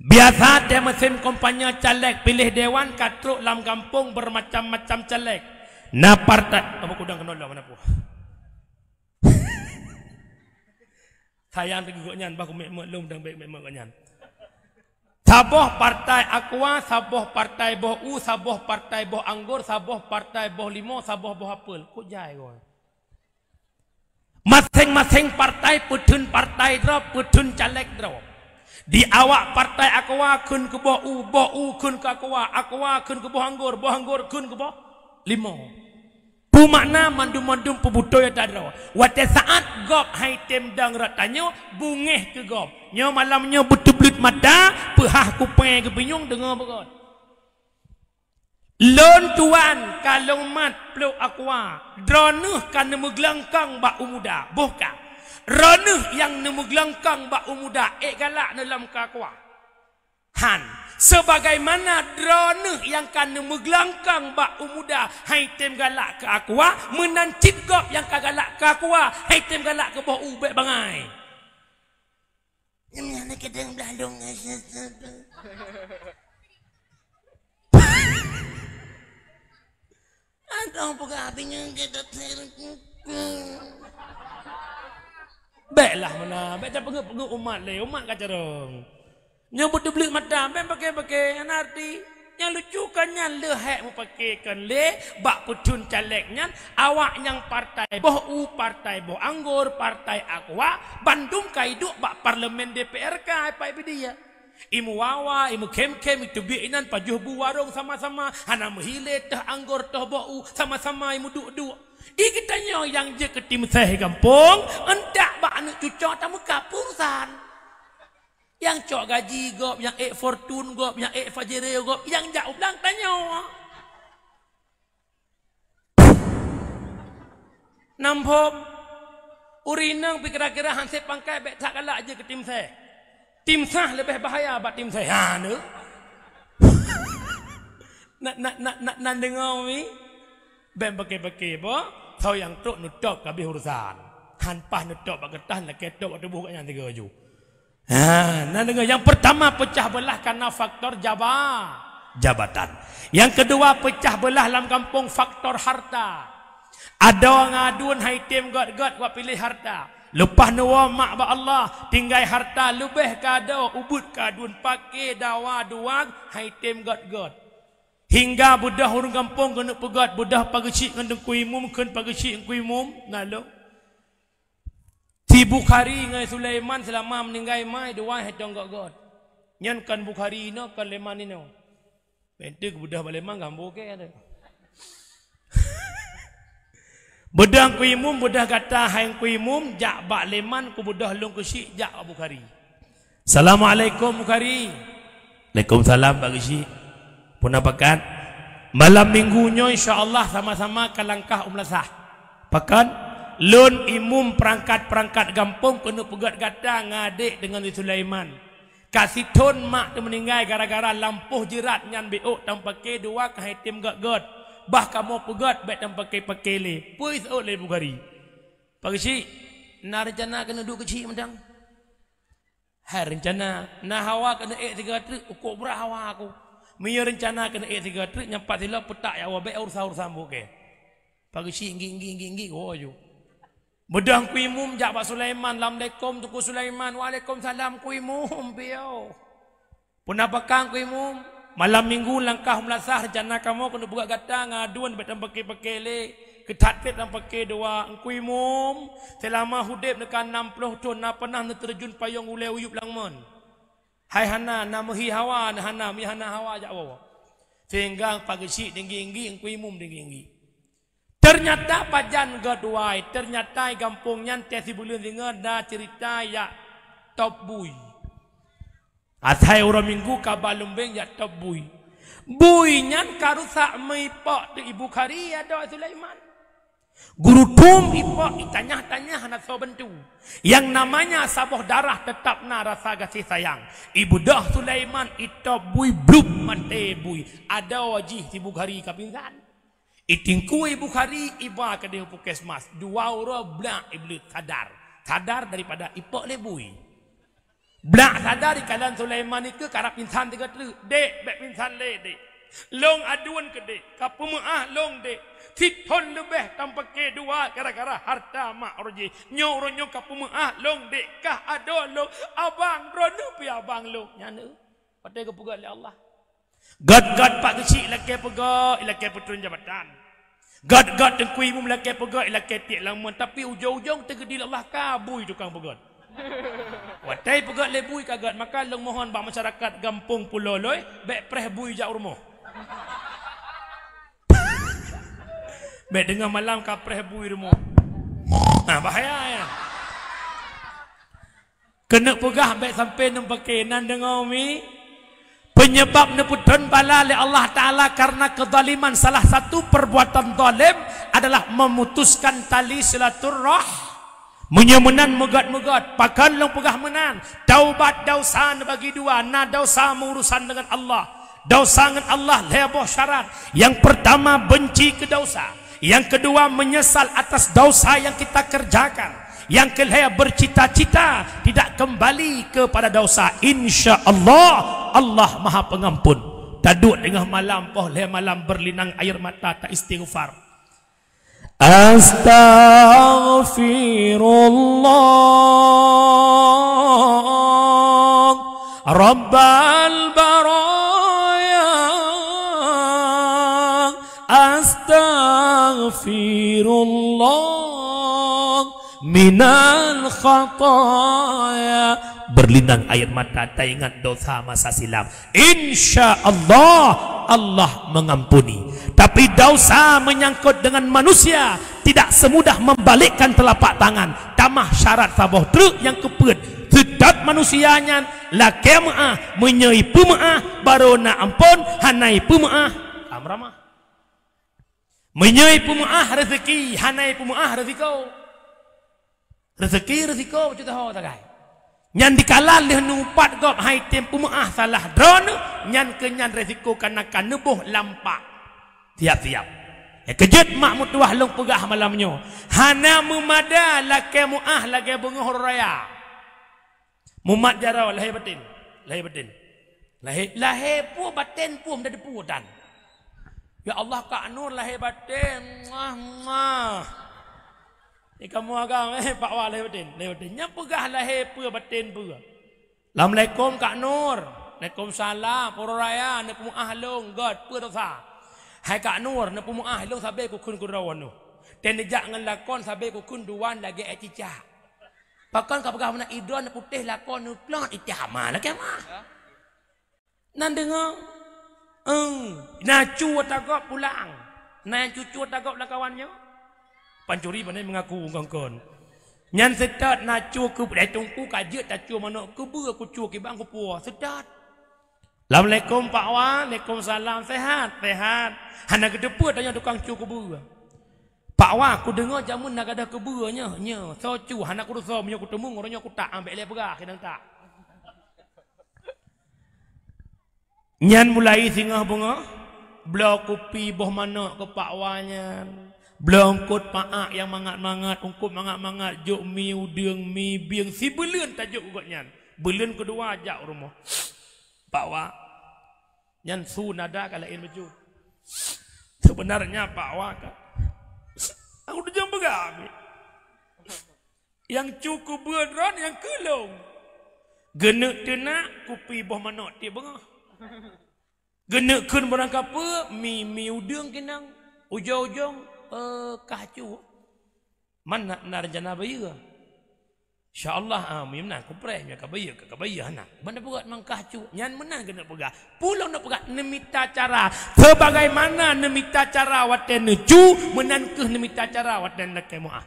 Biasa dia mesin kompanya caleg pilih dewan katruk lam kampung bermacam-macam caleg. Na partai apa kudang kena lah mana pu. Sayang tengok nyan baku mek maklum dan baik mek nyan. Saboh partai aqua, saboh partai boh u, saboh partai boh anggur, saboh partai boh limau, saboh boh apel. Ku jai kau. Masing-masing partai putun partai drop, putun caleg drop. Di awak partai aku wakun ke buah u, buah u kun ke akwa, akwa kun ke buah anggur, buah anggur kun ke buah limau. Pu makna mandum-mandum pebutoy ya tadro. Wate saat gop hai tem dang ratanyo bungeh ke gop. Nyo malamnyo betublut mata, pehah kupeng ke binyung dengar berat. Lon tuan kalong mat peluk akwa, dronuh kan nemu gelangkang ba umuda, bohkah? rana yang nemu gelengkang ba umuda ek eh, galak dalam kakwa ah. han sebagaimana drone yang kan nemu gelengkang ba umuda hai tem galak ke akuah menancit gop yang kan galak ke akwa ah. hai tem galak ke bawah ubek bangai ini anak kita yang belalung Aduh, eh, pokoknya abinya kita terkukuh. Baik lah mana. Baik tak pengguk-pengguk umat leh. Umat kacau dong. Yang betul-betul mata. Baik pakai-pakai. Yang arti. Yang lucu kan yang lehek mempakaikan le bak pucun caleknya awak yang partai boh u partai boh anggur partai aqua Bandung kaiduk bak parlemen DPRK ka apa ibu dia ya. imu wawa imu kem kem itu inan pajuh bu warung sama-sama hana mehile teh anggur teh boh u sama-sama imu duk duk Iki tanya yang je ke tim saya kampung, entak ba anak cucu tak muka Yang cok gaji gop, yang ek fortune gop, yang e fajere gop, yang jauh bilang tanya. Nampak, urinang pikir-kira hansi pangkai baik tak kalah je ke tim saya. Tim sah lebih bahaya buat tim saya. Ha, nak, nak, nak, nak, nak, nak, ben beke beke bo tau yang tok nutok kabi urusan han pah nutok ba getah nak ketok ba tubuh yang tiga ju ha nan dengar yang pertama pecah belah karena faktor jabat jabatan yang kedua pecah belah dalam kampung faktor harta ada orang adun haitim god god gua pilih harta Lepas nuwa mak ba Allah tinggal harta lebih kado ubut kadun pakai dawa duang haitim god god Hingga budah orang kampung kena pegat budah pagi kena dengkui mum kena pagi dengkui mum nalo. Si Bukhari dengan Sulaiman selama meninggal mai dua hari tonggok god. Nyan kan Bukhari no kan Leman ini. Bentuk ke budah Leman gambo ke ada. Budah kui mum budah kata hai kui mum jak bak Leman ku budah long kusi jak bukari Assalamualaikum bukari Waalaikumsalam pagi sih. Pun apa kan? Malam minggunya insyaAllah sama-sama ke langkah umlasah Pakan Lun imum perangkat-perangkat gampung Kena pegat gadang ngadik dengan Sulaiman Kasih ton mak tu meninggal gara-gara lampu jerat Nyan biuk tak pakai dua kahitim gat-gat Bah kamu pegat baik tak pakai-pakai le Puis ut le bukari Pakai si Nak rencana kena duduk kecil macam Hai rencana Nak hawa kena ek tiga tu Ukur berat hawa aku mereka rencanakan eh tiga trik yang empat sila petak yang awak baik urus sahur sambung ke. Pagi si inggi inggi inggi inggi oh, kau aju. Bedang kuimum jak Pak Sulaiman. Lamdekom tuku Sulaiman. Waalaikumsalam kuimum biyo. Pun apa kang kuimum? Malam minggu langkah melasah rencana kamu kena buka gata ngaduan betam peke-peke le. Ketatpet dan peke dua. Kuimum selama hudib nekan 60 tahun. Nak pernah terjun payung ule uyup langmen. Kuimum. Hai hana na hi hawa na hana mi hana hawa ja wawa. Tenggang pagesi tinggi inggi ingkui mum tinggi Ternyata pajan gaduai, ternyata kampungnya tiasi bulan dengar dah cerita ya top bui. Atai orang minggu kabalumbeng ya top bui. Bui nyan karusak meipok di ibu kari ya doa Sulaiman. Guru tum ipok, itanyah tanya anak so bentu. Yang namanya saboh darah tetap na rasa kasih sayang. Ibu dah Sulaiman itu bui blub mati bui. Ada wajih si Bukhari kapingan. Itingku ibu Bukhari iba ke dia pukesmas. Dua orang blak ibu sadar. Sadar daripada ipok le bui. Blak sadar di kalan Sulaiman itu karak pinsan tiga tu. Dek, bek pinsan le dek. Long aduan ke dek. Kapumah ah, long dek. Sitton lebih tanpa kedua gara-gara harta mak roji. Nyoronyo kapuma ah long dekah ado lo abang ronu pi abang lo nyana. Pada ke pugal ya Allah. Gad-gad pak kecil lah ke pegak ilah jabatan. Gad-gad tengku ibu lah ke pegak ilah ke tiak lama. Tapi ujung-ujung tergedil Allah kabui tukang pegak. Watai pegak lebui kagat Maka long mohon bak masyarakat gampung pulau loy. Bek preh bui jauh rumah. Baik dengar malam kapreh bui remo. Nah ha, bahaya ya. Kena pegah baik sampai nang pekenan dengar umi. Penyebab neputun bala oleh Allah Ta'ala karena kezaliman salah satu perbuatan zalim adalah memutuskan tali silaturrah. Menyemenan megat-megat. Pakan lang pegah menan. Taubat dausan bagi dua. Na dausan mengurusan dengan Allah. Dausan dengan Allah leboh syarat. Yang pertama benci ke dausan. Yang kedua menyesal atas dosa yang kita kerjakan. Yang kelihatan bercita-cita tidak kembali kepada dosa. Insya Allah Allah maha pengampun. Taduk dengan malam poh leh malam berlinang air mata tak istighfar. Astaghfirullah Rabbah غفر الله من الخطايا berlinang air mata tak ingat dosa masa silam insya Allah Allah mengampuni tapi dosa menyangkut dengan manusia tidak semudah membalikkan telapak tangan tamah syarat sabah truk yang keput sedap manusianya la kemah menyeipumah baru nak ampun hanai pumah amramah Menyai pumuah rezeki, hanai pumuah rezeki. Rezeki rezeki macam tu hawa takai. Yang Nyan dikalal leh numpat gop hai tem pumuah salah drone, Yang kenyan rezeki karena kan nebuh lampak. Tiap-tiap. Ya kejut mak mutuah long pegah malamnya, Hana mumada lake muah lage bengoh raya. Mumat jarau lahir batin. Lahir batin. Lahir lahir pu batin pu mendadi pu dan. Ya Allah Kak Nur lah hebatin. Mwah, mwah. Ni kamu agak eh Pak Wah lah hebatin. Hebatin. Nya pegah lah hebatin batin pun. Assalamualaikum Kak Nur. Waalaikumsalam. Puro raya. Nekumu ahlong. God. Puh tak sah. Hai Kak Nur. Nekumu ahlong. Sabi ku kun kurawan tu. Tenejak dengan lakon. Sabi ku kun duan lagi ecicah. Pakan kau pegah mana idron putih lakon nuklon itu hamal lagi mah. Ya. Nandengah Eng, nacu tagok pulang. na Nai cucu tagok lah kawannya. Pancuri mana mengaku kawan-kawan. Nyan sedat nacu ke budak tungku kajit tacu mano ku bu ku cu ke bang kupua. Sedat. Assalamualaikum Pak Wan. Waalaikumsalam. Sehat, sehat. Hana ke depa tanya tukang cu ke bu. Pak Wan, aku dengar jamun nak ada ke bu nya. Nya, so cu hana ku rusa punya ku temu ngoronya ku tak ambil le berah kena tak. Nyan mulai singa bunga. Belau kupi boh mana ke pak wanyan. Belau ngkut pak yang mangat-mangat. Ngkut mangat-mangat. Jok mi udeng mi biang. Si belen tajuk kot nyan. Belen kedua ajak rumah. Pak wak. Nyan su nada kalau in maju. Sebenarnya pak wak. Aku dah jumpa kami. Yang cukup berdron yang kelong. Genuk tenak kupi boh mana. Tiap bengah. Genekkan barang kapa, mi mi udang kenang, ujung-ujung uh, eh, kacau. Mana nak rencana bayi ke? InsyaAllah, ah, mi menang, kupreh, mi akan bayi ke, kabayi ha, ke, Mana berat memang kacau, nyan menang kena pegah. pulau nak pegah, nemita cara. Sebagaimana nemita cara watan necu, menang ke nemita cara watan nak mu'ah.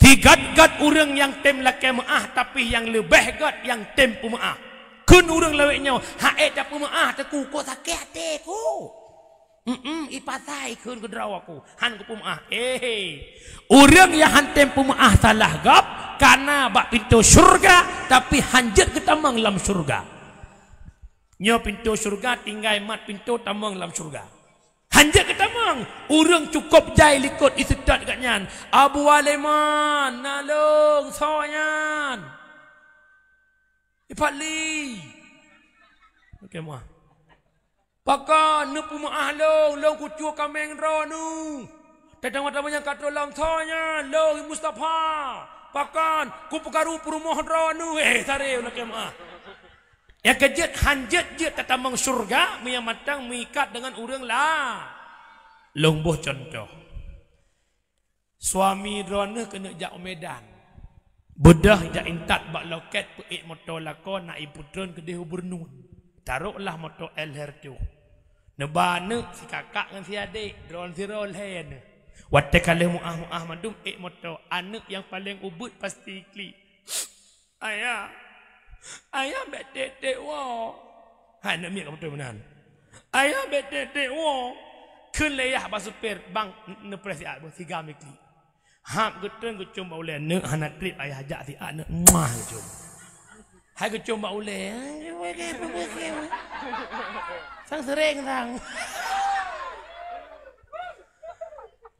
Tigat-gat orang yang tem lakai tapi yang lebih gat yang tem pu Kun urang lawe nyau. Haet apa mu ah teku ko sakit hati ko. Mm -mm, ipatai kun ke aku. Han ku pum ah. Eh, Urang yang han tempu mu ah salah gap. Karena bak pintu surga. Tapi hanjat ke tamang dalam surga. Nyo pintu surga tinggal mat pintu tamang dalam surga. Hanjat ke tamang. orang cukup jai likut isetat kat nyan. Abu Aleman. Nalung. Soyan. Eh, Pak Lee. Okey, muah. Pakar, ni pun maah lo. Lo kucu kameng ro nu. Tadang mata banyak kata dalam tanya. Lo, Mustafa. pakan ku pekaru perumah ro nu. Eh, tari, nak okay, muah. Ya kejit hanjit je tetamang surga Mia matang mengikat dengan orang lah Lombuh contoh Suami drone kena jauh medan Bedah ja intat bak loket peit motor lako nak iputron ke dehu bernun. Taruklah motor El Hertu. Nebane si kakak ngan si adik drone zero lane. Watte kale mu ah Ahmadum ik motor anak yang paling ubut pasti ikli. Ayah. Ayah betete wo. Hai nak mi motor menan. Ayah betete wo. Kun leyah basuper bang ne presi ah bo sigam ikli. Hap geteng ke cuma boleh ne hana trip ayah ajak ti ane mah ke cuma. Hai ke cuma boleh. Sang sering sang.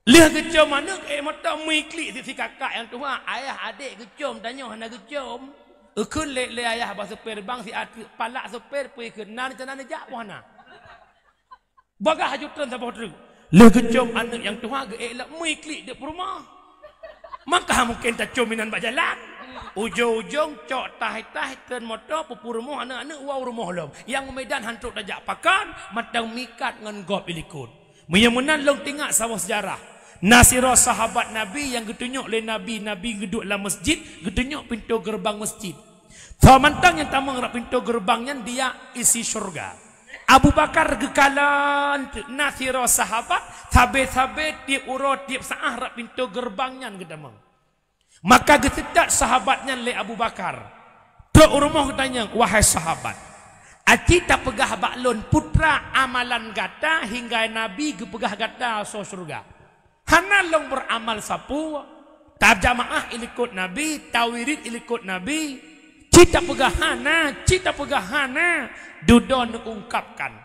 Lihat ke cuma ke mata eh, mikli ti si kakak yang tua ha, ayah adik ke cuma tanya hana ke cuma. Ke le ayah ba super bang si atik palak super pui ke nan tanah ne jak hana. Bagah hajutan sabotru. Lihat ke anak yang tua ha, ke elak mikli di rumah. Maka mungkin tak cuma minan berjalan. Ujung-ujung cok tah-tah ten motor pupur rumah anak-anak wau rumah lom. Yang medan hancur dajak pakan matang mikat dengan gop ilikun. Menyemenan long tingak sawah sejarah. Nasirah sahabat Nabi yang getunyuk oleh Nabi Nabi geduk dalam masjid Getunyuk pintu gerbang masjid Tau mantang yang tamu rak pintu gerbangnya Dia isi syurga Abu Bakar gekalan nasiro sahabat tabe tabe di urut di saahrab pintu gerbangnya gedama. Maka getetak sahabatnya le Abu Bakar. Tu urmoh tanya wahai sahabat. Aci tak pegah baklon putra amalan gata hingga Nabi gepegah gata so surga. Hana long beramal sapu tak jamaah ilikut Nabi, tawirid ilikut Nabi, cita pegahana, cita pegahana, Dudon ungkapkan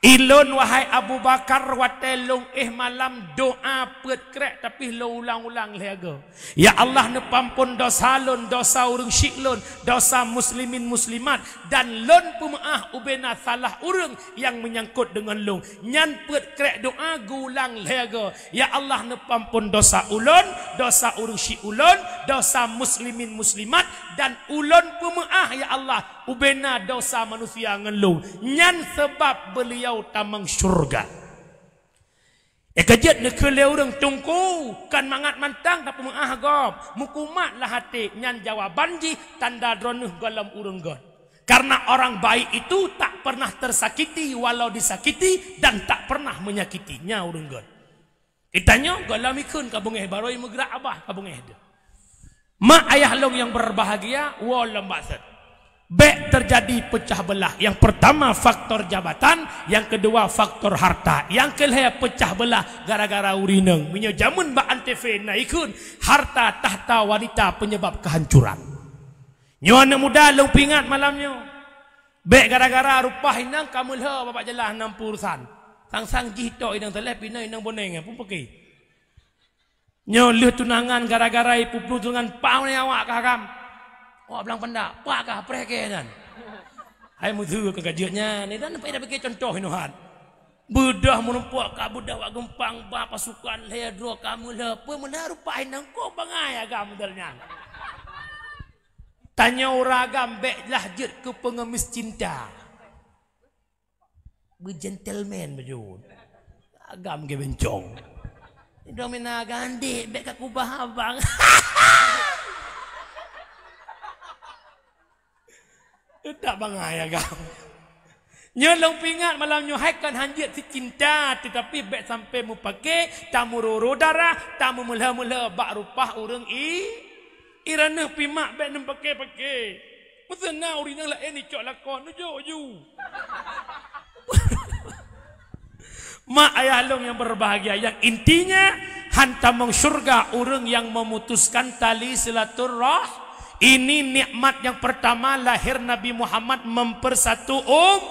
Ilun wahai Abu Bakar wa telung eh malam doa pet krek tapi lo ulang-ulang lehaga. Ya Allah ne pampun dosa lun, dosa urung syik lun, dosa muslimin muslimat dan lun pumaah ubena salah urung yang menyangkut dengan lun. Nyan pet krek doa gulang lehaga. Ya Allah ne pampun dosa ulun, dosa urung syik ulun, dosa muslimin muslimat dan ulun pumaah ya Allah ubena dosa manusia ngelung. Nyan sebab beliau kau tamang syurga. Ekejat nak keliru orang tungku kan mangat mantang tapi mengahgob mukumat lah hati nyan jawaban ji tanda dronuh dalam urung god. Karena orang baik itu tak pernah tersakiti walau disakiti dan tak pernah menyakitinya urung god. Kita nyo dalam ikun kabungeh baroi megerak abah kabungeh de. Mak ayah long yang berbahagia walau lembat B terjadi pecah belah Yang pertama faktor jabatan Yang kedua faktor harta Yang kelihatan pecah belah Gara-gara urineng Minya jamun ba antefe naikun Harta tahta wanita penyebab kehancuran Nyawa anak muda lupa ingat malamnya B gara-gara rupah inang Kamu lho bapa jelah enam purusan Sang-sang jito inang telah Pina inang boneng pun pergi Nyawa lho tunangan gara-gara Ipupu tunangan pahun yang awak kagam Oh, bilang benda, pakah preke dan. Hai mudhu ke gajinya, ni dan apa dah bagi contoh ini Tuhan. Budah menumpuk ke budah wak gempang ba pasukan hidro kamu le pe menaru pai nang ko bangai agam dalnya. Tanya orang bek lah jet ke pengemis cinta. Be gentleman Agam ge Ini Domina gandik bek ke kubah abang. Tak bangai ya kau. Nyo long pingat malam nyo haikan hanjit si cinta tetapi bet sampai mu pake tamu roro darah tamu mula-mula bak rupah urang i irana pimak bet nem pake-pake. Mesena urina la eni eh, cok lakon nu jo ju. Mak ayah long yang berbahagia yang intinya hantam mong surga urang yang memutuskan tali silaturrahim. Ini nikmat yang pertama lahir Nabi Muhammad mempersatu um.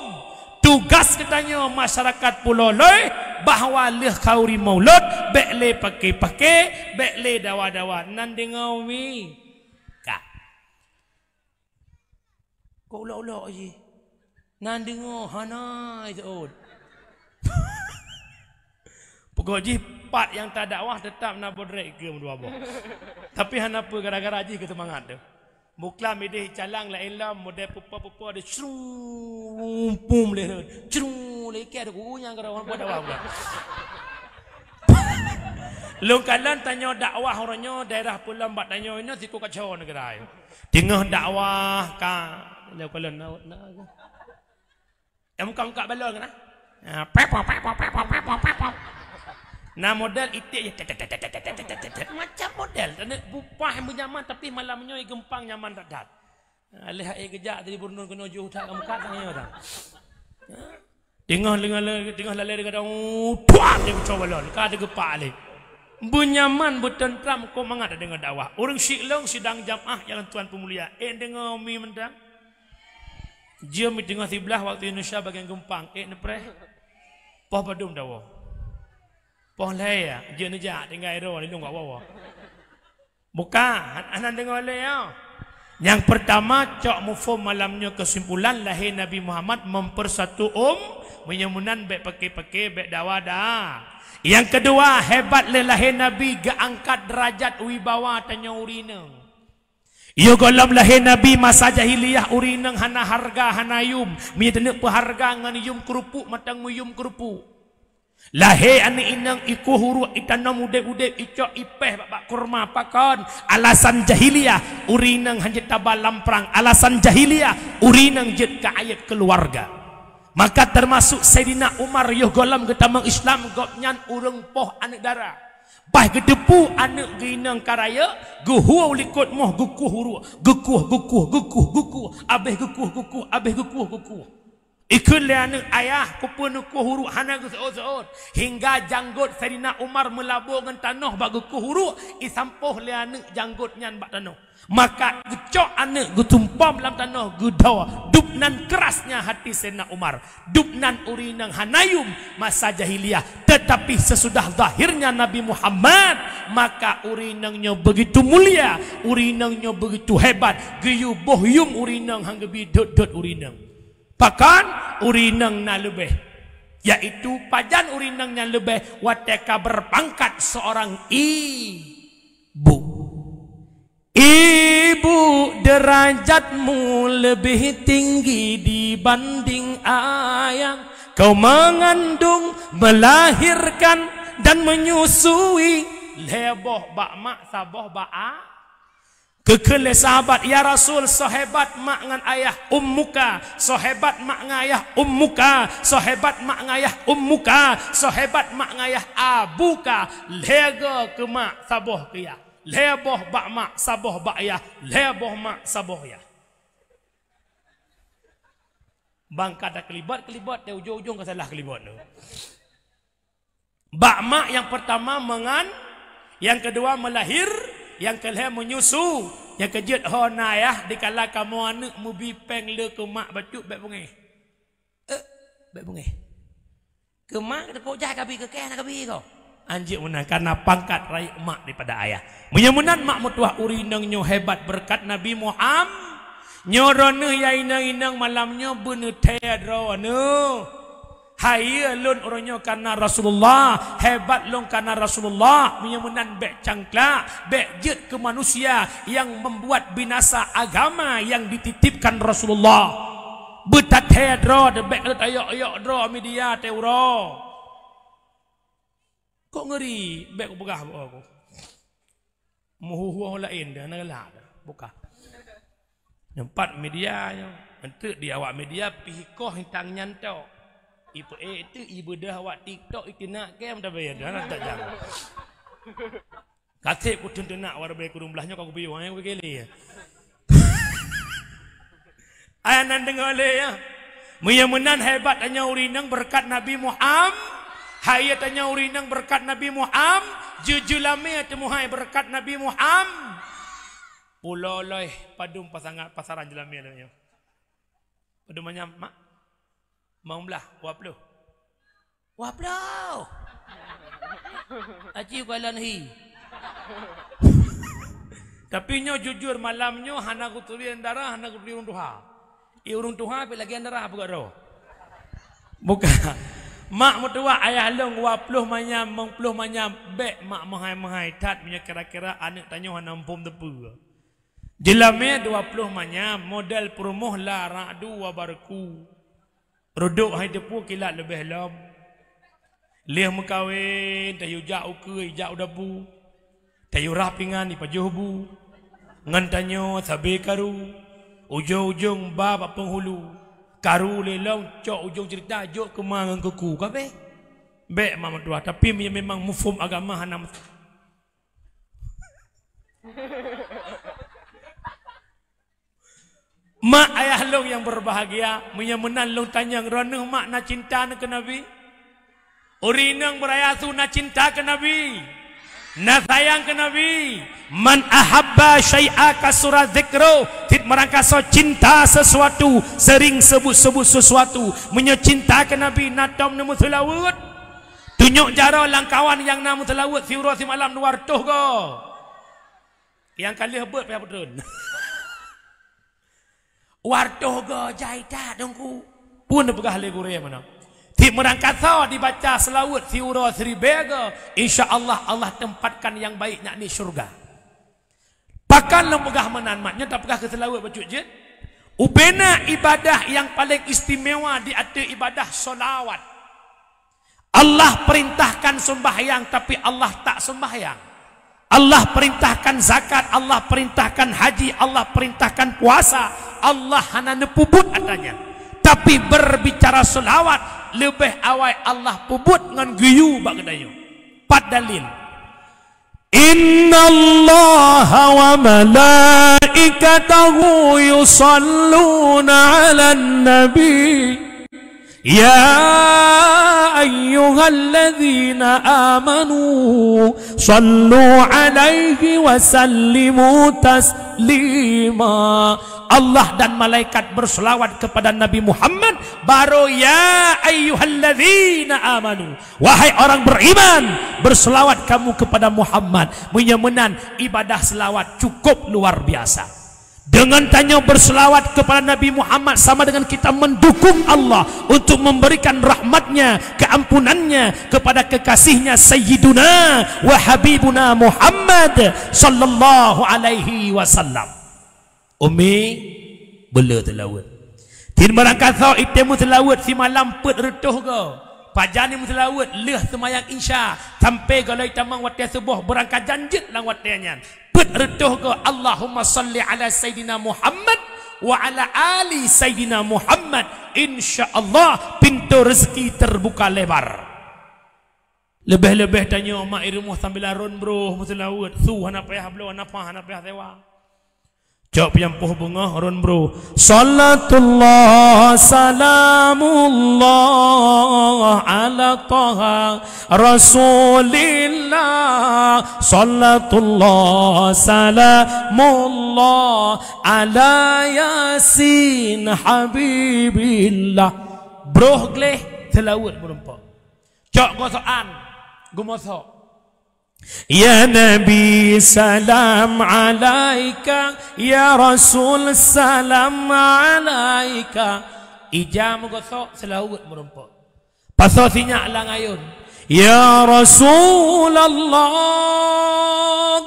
Tugas katanya masyarakat pulau loy bahawa leh kauri maulud bekle pakai pakai bekle dawa dawa nandengawi kak. Kau ulo ulo aje nandengoh hana itu. Oh. Pegoji part yang tak dakwah tetap nak berdek ke dua buah. Tapi hana pun gara-gara aje ke semangat tu. Mukla medih calang lah elam mode pupa pupa ada cerung pum leh cerung leh kaya ada guru yang kerawang pada apa Lungkalan tanya dakwah orangnya daerah pulang bat tanya ini tiku kacau negara itu. Tengah dakwah ka lekalan nak nak. Na. Emu kau kau balon kan? Pepo pepo pepo pepo pepo. Nah model itik je. Macam model. Dan bupah yang bernyaman tapi malamnya ia gempang nyaman tak dat. Ah, lihat ia kejap tadi burnun kena juhu tak kamu kat tangan orang. Ah. Tengah dengan tengah lalai dia kata oh, tuan dia cuba lawan. Kau ada gepak ni. Bunyaman bertentram Ko mangat dengan dakwah. Orang syiklong sidang jamaah jalan tuan pemulia. Eh dengar umi mentang. Jom di tengah sebelah waktu Indonesia bagian gempang. Eh nepreh. Pah padum dakwah. Poh Boleh ya, dia ni jah tinggal itu ni tunggu apa wah. Buka, anak tengok leh ya. Yang pertama, cak mufo malamnya kesimpulan lahir Nabi Muhammad mempersatu um menyemunan bek peke peke bek dawa Yang kedua, hebat le lahir Nabi angkat derajat wibawa tanya urina. Ia golam lahir Nabi masa jahiliyah urineng hana harga hana yum. Mereka tanya perharga dengan yum kerupuk matang yum kerupuk. Lahe ani inang iku huru itana mude ude ico ipeh bapak kurma pakon alasan jahiliyah urinang hanya tabalam perang alasan jahiliyah urinang jet ke ayat keluarga maka termasuk Sayyidina Umar yuh golam getamang Islam gopnyan urung poh anak dara. bah gedepu anak ginang karaya guhu likut moh gukuh huru gukuh gukuh gukuh gukuh abeh gukuh gukuh abeh gukuh gukuh, gukuh. Ikun liana ayah kupu nukuh huru hana gusuzun. Hingga janggut Serina Umar melabur dengan tanah bagu kuhuru. Isampuh liana janggut nyan bak tanah. Maka gecok anak gutumpam dalam tanah gudaw. Dupnan kerasnya hati Serina Umar. Dupnan urinang hanayum masa jahiliyah. Tetapi sesudah zahirnya Nabi Muhammad. Maka urinangnya begitu mulia. Urinangnya begitu hebat. Geyu bohyum urinang hanggebi dot dot urinang. Bahkan urineng na lebih yaitu pajan urineng na lebih wateka berpangkat seorang ibu ibu derajatmu lebih tinggi dibanding ayah kau mengandung melahirkan dan menyusui leboh bak mak saboh bak ah kekele sahabat ya rasul sahabat mak ngan ayah ummuka sahabat mak ngan ayah ummuka sahabat mak ngan ayah ummuka sahabat mak ngan ayah abuka lega ke mak saboh ke ya leboh bak mak saboh bak ya leboh mak saboh ya bang kata kelibat kelibat dia ujung-ujung ke salah kelibat tu bak mak yang pertama mengan yang kedua melahir yang kelima menyusu, yang kejut hona ya ah, dikala kamu anak mubi peng le ke mak bacuk bek bungai. Eh, bek bungai. Ke mak ke kau jah kabi ke kau nak kabi kau. Anjir munan karena pangkat rai mak daripada ayah. Menyemunan mak mutuah uri nang nyo hebat berkat Nabi Muhammad. Nyorone yai nang inang malamnya benu teadro ya, anu. No. Haya lun urunyo kana Rasulullah, hebat lun kana Rasulullah, menyemenan bek cangkla, bek jet ke manusia yang membuat binasa agama yang dititipkan Rasulullah. Betat hedro de bek de ayok-ayok dro media teuro. Kok ngeri bek pegah bo aku. Muhu huwa lain de nang lah. Ha Buka. Empat media yang entuk di awak media pihikoh hitang nyantok. Ibu eh itu ibu dah awak TikTok itu nak ke macam bayar dah nak tak jangan. Kasih aku tu nak warna bayar kurung kau kubi wang eh, yang kau kili ya. Ayah nan dengar le ya. Muyamunan hebat tanya urinang berkat Nabi Muhammad. Hayat tanya urinang berkat Nabi Muhammad. Jujulami tu muhay berkat Nabi Muhammad. Pulau loih padum pasangan pasaran jelami ya. Padum Padumanya mak. Mau belah, wapluh. Wapluh! Aci kuala nahi. Tapi nyo jujur malam nyo hana kuturi darah, hana kuturi orang tuha. Ia orang tuha, tapi lagi darah apa kata Bukan. Mak mertua ayah long wapluh manyam, mengpluh manyam, Be mak mahai mahai tat punya kira-kira anak tanya hana mpum tepul. Jelamnya dua puluh manyam, model perumuh larak dua barku. Ruduk hai tepu kilat lebih lom. Lih mekawin, tayu jak uke, jak udabu. Tayu rapingan di pajuh bu. Ngantanyo sabi karu. Ujung-ujung bab penghulu. Karu lelong, cok ujung cerita, jok kemangan keku. Kabe? Bek mama tua. Tapi memang mufum agama hanam. long yang berbahagia menyemenan tanya tanyang renung makna cinta ke Nabi yang berayasu na cinta ke Nabi na sayang ke Nabi man ahabba syai'a kasura zikro tit merangkasa cinta sesuatu sering sebut-sebut sesuatu menyecinta ke Nabi na tom na musulawut tunjuk jarak langkawan yang namu telawut siurah si malam luar tuh ko yang kali hebat payah betul Waduh ke jahidah tunggu. Pun pegah lekur ya mana. Di merangkasa dibaca selawat si ura seri bega. InsyaAllah Allah tempatkan yang baik nak ni syurga. Pakan lo lah pegah menan maknya tak pegah ke selawat pacuk je. Ubena ibadah yang paling istimewa di atas ibadah solawat. Allah perintahkan sembahyang tapi Allah tak sembahyang. Allah perintahkan zakat, Allah perintahkan haji, Allah perintahkan puasa, Allah hana nepubut adanya. Tapi berbicara selawat lebih awal Allah pubut ngan guyu bagdayu. Pat dalil. Inna Allah wa malaikatahu yusalluna ala nabi. يا أيها الذين آمنوا صلوا عليه وسلموا تسليما Allah dan malaikat berselawat kepada Nabi Muhammad baru ya ayyuhalladzina amanu wahai orang beriman berselawat kamu kepada Muhammad menyemenan ibadah selawat cukup luar biasa dengan tanya berselawat kepada Nabi Muhammad sama dengan kita mendukung Allah untuk memberikan rahmatnya, keampunannya kepada kekasihnya Sayyiduna wa Habibuna Muhammad sallallahu alaihi wasallam. Umi bela telawat. Tin barang kata itu telawat si malam pet retuh kau. Pajani lawat leh semayang insya sampai galai tamang watia subuh berangkat janjit lang lah watianya. Pet retuh ke Allahumma salli ala Sayyidina Muhammad wa ala ali Sayyidina Muhammad. insya Allah pintu rezeki terbuka lebar. Lebih-lebih tanya mak irmuh sambil arun bro mutlawat. Suhan apa ya hablo, apa, apa ya sewa. Ya, ya, Jawab yang puh bunga harun bro Salatullah Salamullah Ala taha Rasulillah Salatullah Salamullah Ala yasin Habibillah Bro gleh telawut berumpa Jawab gosokan Gumosok يا نبي سلام عليك يا رسول سلام عليك إجام غثو سلاو مرمبا بثو ثينا على يا رسول الله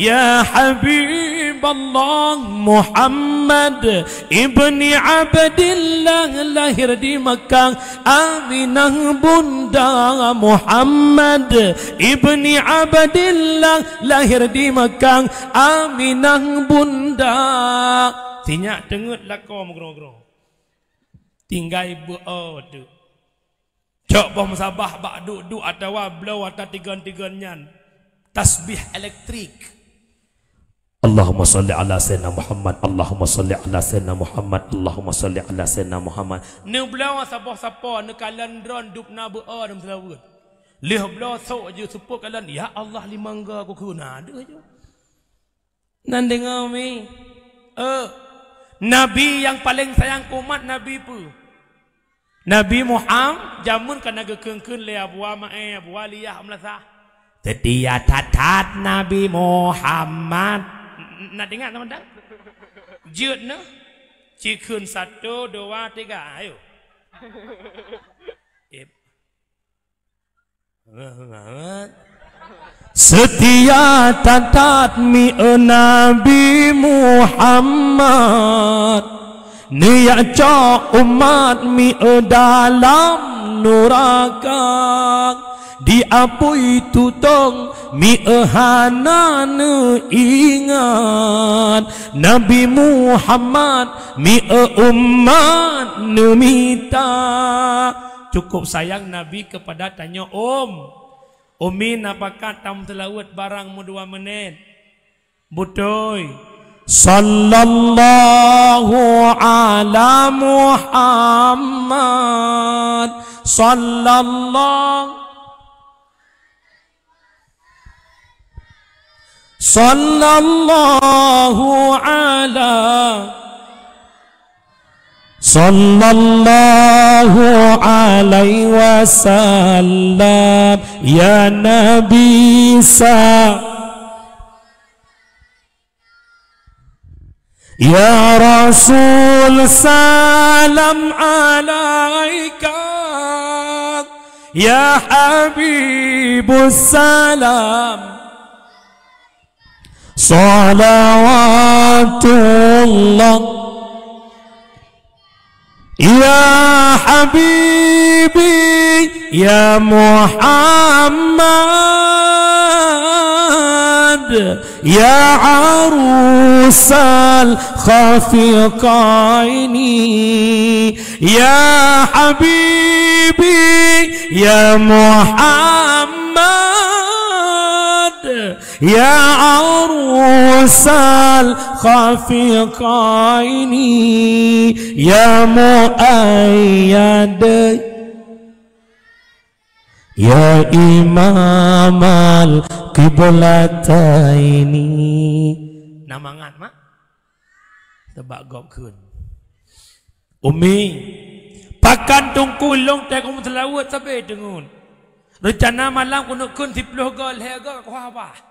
يا حبيب الله محمد ابن عبد الله لاهر دي مكة آمين بندا محمد ابن عبد الله لاهر دي مكة آمين بندا تينيا تنغت لكو مغرو مغرو تنغاي بأدو Cok bom mesabah bak duk-duk atawa blow atau tigon-tigon nyan. Tasbih elektrik. Allahumma salli ala sayyidina Muhammad Allahumma salli ala sayyidina Muhammad Allahumma salli ala sayyidina Muhammad Ni belawa sapa-sapa Ni kalan dron dup nabu Adam selawat Lih belawa sok je Sepuk kalan Ya Allah limangga angga aku kena Ada je Nan dengar mi Eh Nabi yang paling sayang umat Nabi pun Nabi Muhammad jamun kena kan gekengken le abu amae eh, abu waliyah amlasah. Setia tatat Nabi Muhammad nak dengar teman-teman? Jut ni. Cikun satu, dua, tiga. Ayo. Setia tatat mi Nabi Muhammad Ni umat mi dalam nurakak di itu tong, mi ehanan ingat Nabi Muhammad mi e umat numita cukup sayang Nabi kepada tanya om Umin apakah tam telawat barang mu dua menit Butoi Sallallahu ala Muhammad Sallallahu صلى الله على صلى الله عليه وسلم يا نبي سا يا رسول سلام عليك يا حبيب السلام صلوات الله يا حبيبي يا محمد يا عروس الخافقين يا حبيبي يا محمد يا عروس الخفيقين يا مؤيد يا إمام القبلتين นำมางานมะตะบะกอบคืนอุมี Pakan tungku long tak kamu telawat sampai dengun. Rencana malam kena kun 10 gol hega kau apa?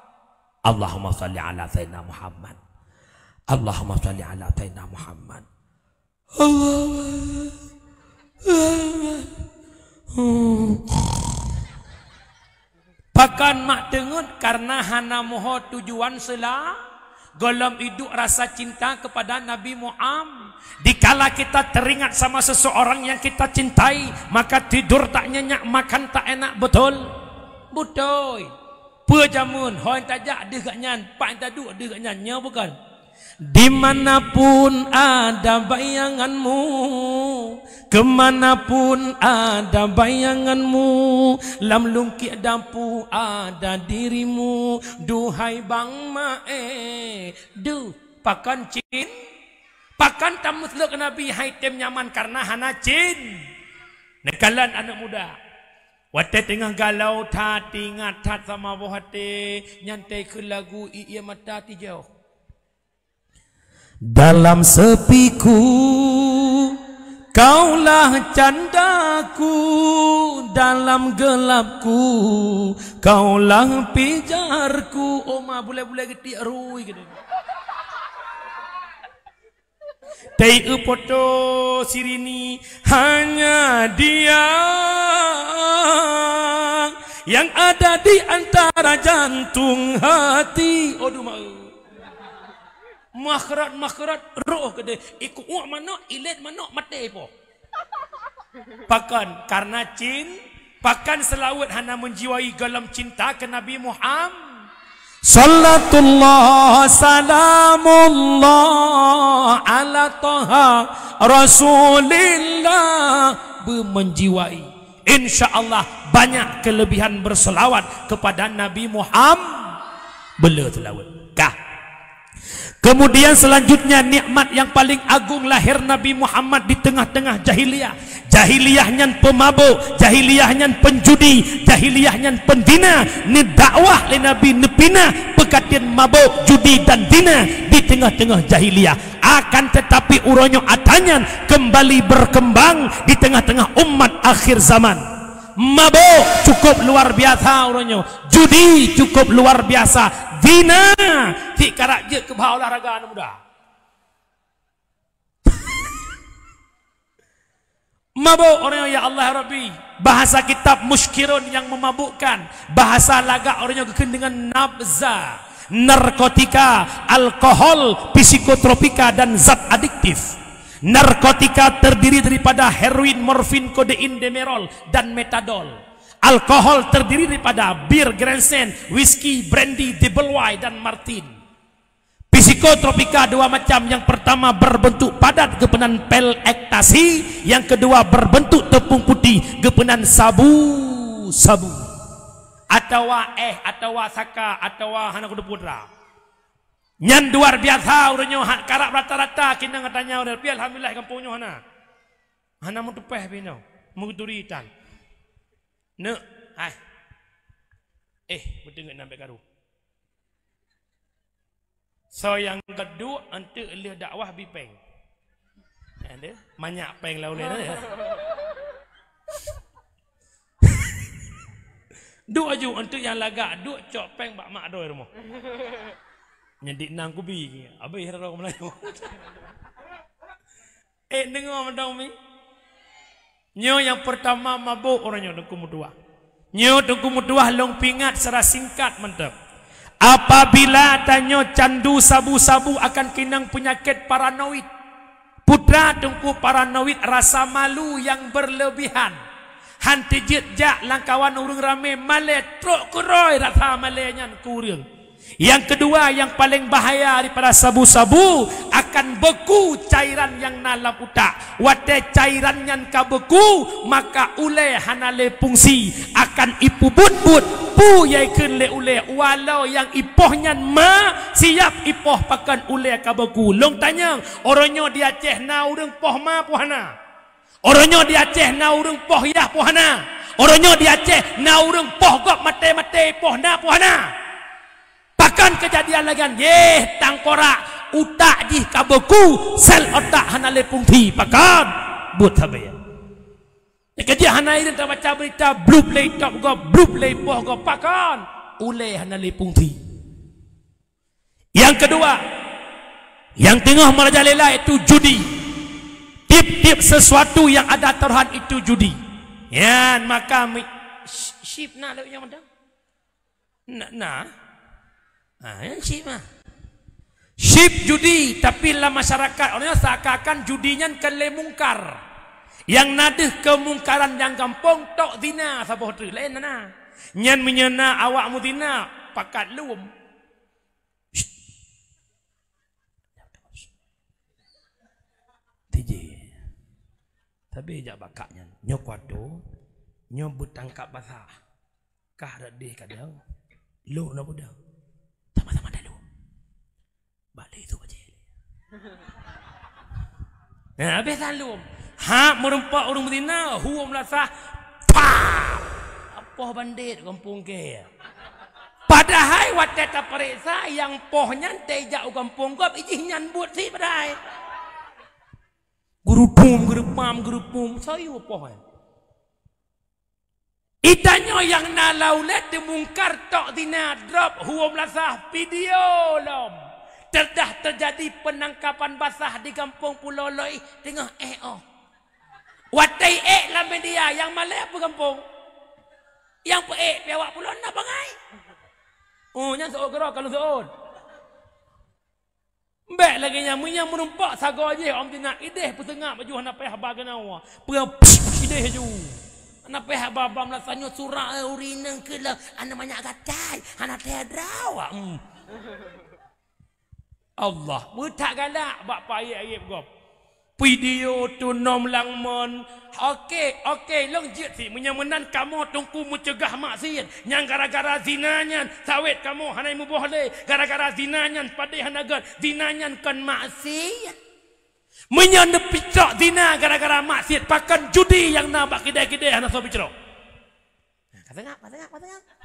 Allahumma salli ala Sayyidina Muhammad Allahumma salli ala Sayyidina Muhammad Allahumma Bahkan mak dengut karena hana moho tujuan selah Golam hidup rasa cinta kepada Nabi Mu'am Dikala kita teringat sama seseorang yang kita cintai Maka tidur tak nyenyak, makan tak enak, betul? Betul apa jamun hoin tajak ada kat nyan pak taduk ada kat nyan bukan Dimanapun ada bayanganmu Kemanapun ada bayanganmu Lam lungkit dampu ada dirimu Duhai bang ma'e Du Pakan cin Pakan tamu seluk Nabi Hai tem nyaman karena hana cin Nekalan anak muda Wate tengah galau tati ngatat sama bohate nyantai ke lagu iya mata ti jauh. Dalam sepiku Kaulah candaku dalam gelapku Kaulah pijarku Oma boleh-boleh getik rui gitu Tai upoto e sirini hanya dia yang ada di antara jantung hati. Oh duma. Makrat makrat roh kedai ikut uang mana ilet mana mati po. Pakan karena cint, pakan selawat hana menjiwai dalam cinta ke Nabi Muhammad. Salatullah salamullah ala taha rasulillah bermenjiwai. InsyaAllah banyak kelebihan berselawat kepada Nabi Muhammad. Bela telawat. Kah? Kemudian selanjutnya nikmat yang paling agung lahir Nabi Muhammad di tengah-tengah jahiliyah. Jahiliyahnya pemabuk, jahiliyahnya penjudi, jahiliyahnya pendina. Ni dakwah le Nabi nepina pekatin mabuk, judi dan dina di tengah-tengah jahiliyah. Akan tetapi uronyo atanyan kembali berkembang di tengah-tengah umat akhir zaman mabuk cukup luar biasa Orangnya. judi cukup luar biasa Dina tika karak je olahraga anak muda mabuk orangnya ya Allah ya Rabbi bahasa kitab muskirun yang memabukkan bahasa lagak orangnya kekin dengan nabza narkotika alkohol psikotropika dan zat adiktif Narkotika terdiri daripada heroin, morfin, kodein, demerol, dan metadol. Alkohol terdiri daripada bir, grandstand, whisky, brandy, double white, dan martin. Psikotropika dua macam. Yang pertama berbentuk padat gepenan pel ektasi. Yang kedua berbentuk tepung putih gepenan sabu. Sabu. Atau eh, atau saka, atau hanakudu putra. Nyan duar biasa urunyo karak rata-rata kina ngatanya urun pi alhamdulillah kampungnyo mana? Hana mun tepeh pinyo. Mugduri tan. Ne hai. Eh, mutengak nambe karu. So yang kedua antu elih dakwah bi peng. Eh, banyak peng lawle ne. Ya. Dua aju antu yang lagak duk copeng, peng bak mak doi rumah. Nyedik nang kubi. Abai hera kau Melayu. eh dengar apa tau mi? Nyo yang pertama mabuk orang nyo dengku mudua. Nyo dengku mudua long pingat secara singkat mentep. Apabila tanyo candu sabu-sabu akan kinang penyakit paranoid. Putra dengku paranoid rasa malu yang berlebihan. Hanti jejak langkawan urung rame malet truk kuroi rasa malenyan kurung. Yang kedua yang paling bahaya daripada sabu-sabu akan beku cairan yang dalam utak. Wate cairan yang ka beku maka ule hanale fungsi akan ipu but-but pu yaikeun le ule walau yang ipohnya ma siap ipoh pakan ule ka beku. Long tanya orangnya di Aceh na urang poh ma puhana. Orangnya di Aceh na urang poh yah puhana. Orangnya di Aceh na urang poh gop mate-mate poh na puhana. Pakan kejadian lagi kan. Ye tangkora utak di kabuku sel otak hanale pungti pakan buat habe. Ya kerja hanai dan baca berita blue play top go blue play boh go pakan ule hanale pungti. Yang kedua yang tengah merajalela itu judi. Tip-tip sesuatu yang ada terhad itu judi. Ya, maka mi, sh, nak lewat yang mana? Nak, nak. Ah, ha, ya, sip mah. Sip judi, tapi lah masyarakat. Orangnya seakan-akan judinya kele mungkar. Yang nadih kemungkaran yang gampang, tok dina, Sapa tu lain mana? Nyan menyena awak mu zina, pakat lum. Tiji. Tapi jak bakaknya, nyok waktu, nyok bertangkap basah. Kah redih kadang, lu nak budak. Balik tu macam, ini. Dan habis talum. Ha, merempak orang betina, huum lasah. Pa! Apa bandit kampung ke? Padahal waktu tak periksa yang pohnya tejak u kampung kau, iji nyambut si padahal. Guru pum, guru pam, guru pum, saya u pohnya. Itanya yang nalau let demungkar tok dina drop huum lasah video lom. Terdah terjadi penangkapan basah di kampung Pulau Loi tengah eh, EO. Oh. Watai E lah media yang malay apa kampung? Yang pe eh, E piawak pulau nak bangai. Oh, yang seorang gerak kalau seorang. Baik lagi yang minyak merumpak saga je om tinak ideh pesengak maju hana payah bagana wa. Pera ideh je. Hana payah babam lah sanyut surah urinan ke lah. Hana banyak gatai. Hana terdrawa. Hmm. Allah Mutak galak buat payah ayat kau Video tu nom lang mon Okey, okey, long jit si Menyamanan kamu tungku mencegah maksiat Yang gara-gara zinanya Sawit kamu hanai mu boleh Gara-gara zinanya Padahal hanagat Zinanya kan maksiat Menyanda picok zina gara-gara maksiat Pakan judi yang nabak kedai-kedai Hanasa picok Kata ngak, kata ngak, kata ngak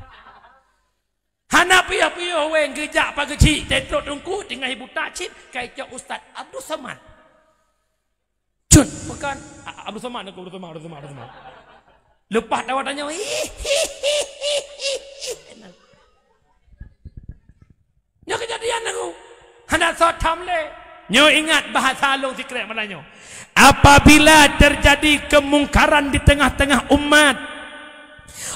Hana piyo piyo weng gejak pagi cik. Tentuk tungku tinggal ibu tak cik. Kaya Ustaz Abdul Samad. Cun. Bukan. Abdul Samad. Abdul Samad. Abdul Samad. Abdul Samad. Lepas dah awak tanya. Nyo kejadian aku. Hana sot hamle. Nyo ingat bahasa long sikrek malanya. Apabila terjadi kemungkaran di tengah-tengah umat.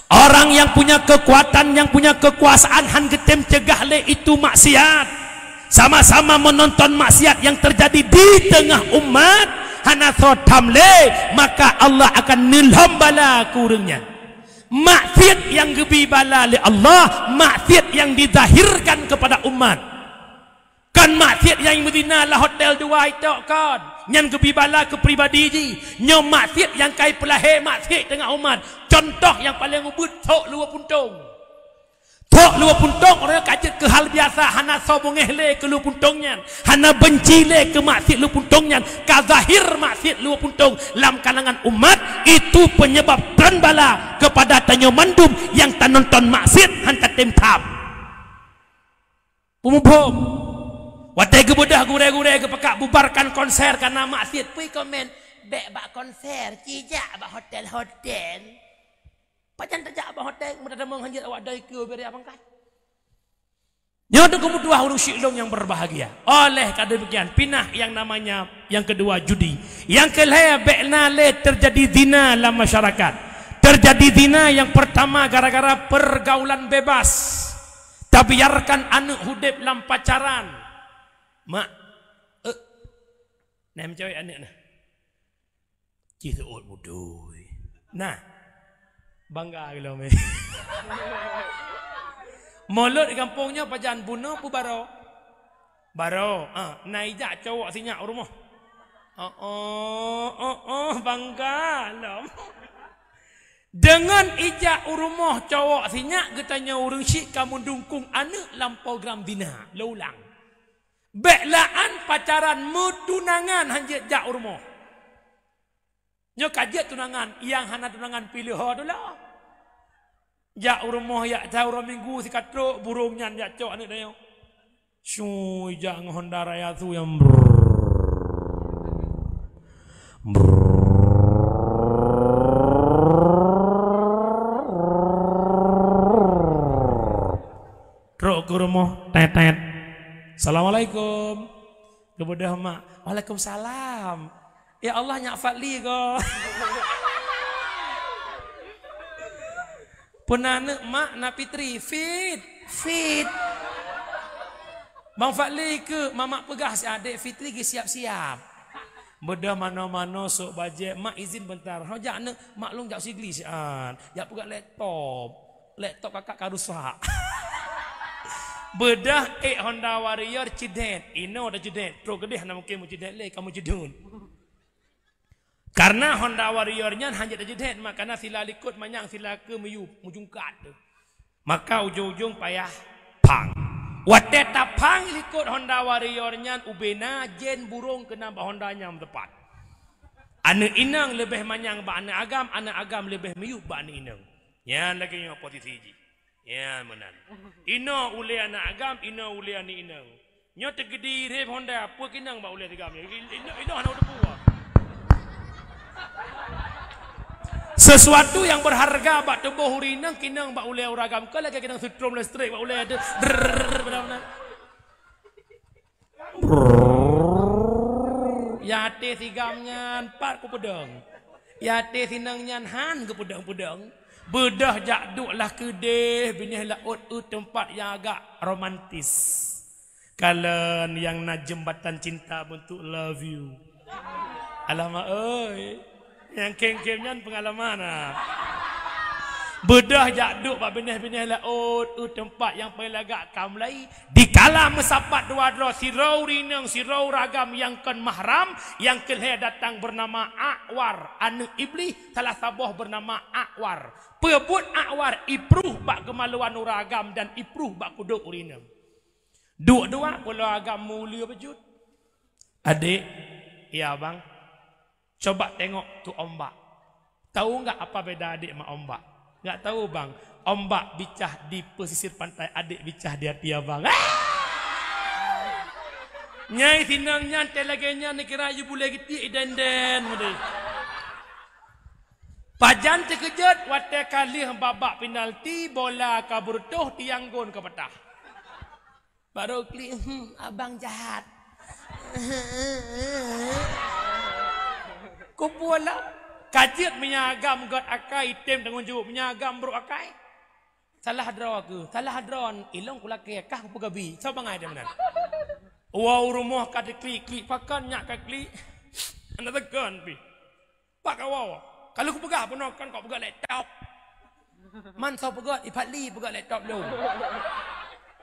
Orang yang punya kekuatan, yang punya kekuasaan han getem cegah le itu maksiat. Sama-sama menonton maksiat yang terjadi di tengah umat hanatho tamle maka Allah akan nilham bala kurungnya. Maksiat yang gebi bala le Allah, maksiat yang dizahirkan kepada umat. Kan maksiat yang Medina lah hotel dua itu kan yang ke pribadi ji nyom masjid yang kai pelahe masjid tengah umat contoh yang paling ubut tok lua puntung tok lua puntung orang kacik ke hal biasa hana sobongeh le ke lua puntungnya hana benci le ke masjid lua puntungnya ka zahir masjid puntung dalam kalangan umat itu penyebab dan bala kepada tanyo mandum yang tanonton masjid hanta tempam pemubung um, um. Watai ke budak gure-gure ke bubarkan konser karena maksiat. Pui komen, bek bak konser, cijak bak hotel-hotel. Pacan tajak bak hotel, muda mudahan menghanjir awak dai ke beri abang kat. Nyata kamu dua huruf syiklong yang berbahagia. Oleh kata demikian, pinah yang namanya yang kedua judi. Yang kelaya bekna le terjadi dina dalam masyarakat. Terjadi dina yang pertama gara-gara pergaulan bebas. Tapi biarkan anak hudep dalam pacaran. Mak Ơ Nè cho anh nữa nè Chị thử ổn một đôi Nà Bang gà gà mê Mọi gampong baro Baro ah, Nai dạ châu ạ Oh oh oh bangga lom. Dengan ijak urumoh cowok sinyak getanya urung si kamu dukung anak lam program dina lulang. Belaan pacaran mutunangan hanya jak rumah. Nyo kajet tunangan yang hana tunangan pilih ho tu lah. Ya urmoh ya tau minggu si katro burungnya nyan ya cok ni dayo. Syui jang honda raya tu yang Trok urmoh tetet. Assalamualaikum. Kebodoh mak. Waalaikumsalam. Ya Allah nyafat li ko. nak mak na pitri fit fit. Bang Fatli ke mama pegah si adik Fitri ke siap-siap. Bedah mana-mana sok bajet. Mak izin bentar. Hojak nak maklum jak sigli si an. Jak pegah laptop. Laptop kakak karusak. bedah ek Honda Warrior cedet ino dah cedet tro gede nak mungkin mujidet le kamu jedun karena Honda Warrior nya hanya dah cedet maka na sila likut manyang sila ke meyu mujungkat tu maka ujung-ujung payah pang Wadah pang likut Honda Warrior nyan ubena jen burung kena bah Honda nyam tepat. Ane inang lebih manyang ba ane agam, ane agam lebih miyuk ba ane inang. Nyan lagi nyawa posisi jik. Ya menan. Ina uli anak agam, ina uli ani ina. Nyo tegedi rev honda apa kena mbak uli agam. Ina ina udah debu. Sesuatu yang berharga bak tebu hurinang kena mbak uli uragam. Kalau lagi kena sutrom listrik lah mbak uli ada. Benar-benar. Yate sigamnya empat kupedang. Yate sinangnya han kupedang-pedang. Bedah lah kedih binih laut u eh, tempat yang agak romantis. Kalian yang na jembatan cinta bentuk love you. Alamak oi. Yang keng-kengnya pengalaman ah. Bedah jak duk pak benih-benih lah Oh tu tempat yang pelagak kam lai Di kalah mesapat dua dua si Sirau rineng, sirau ragam yang kan mahram Yang kelihat datang bernama Akwar Anak iblis salah sabah bernama Akwar Pebut Akwar ipruh pak kemaluan uragam Dan ipruh pak kuduk urineng Dua-dua pulau agam mulia bejut. Adik Ya bang. Coba tengok tu ombak Tahu enggak apa beda adik ma ombak tak tahu bang. Ombak bicah di pesisir pantai, adik bicah dia hati abang. Ah! Nyai tinang nyantai lagi nyai ni kira you boleh gitu iden den. Pajan terkejut, watak kali babak penalti, bola kabur tuh tiang gun ke petah. Baru kli, hm, abang jahat. Kupu kajian menyagam god akai tim dengan jubah menyagam bro akai salah draw aku salah draw ilong kula ke kah pegabi so bang ada benar wow rumah kada klik klik pakan nyak ka klik anda tekan pi pak wow kalau ku pegah pun kan kau pegah laptop man so pegah eh, li pegah laptop lu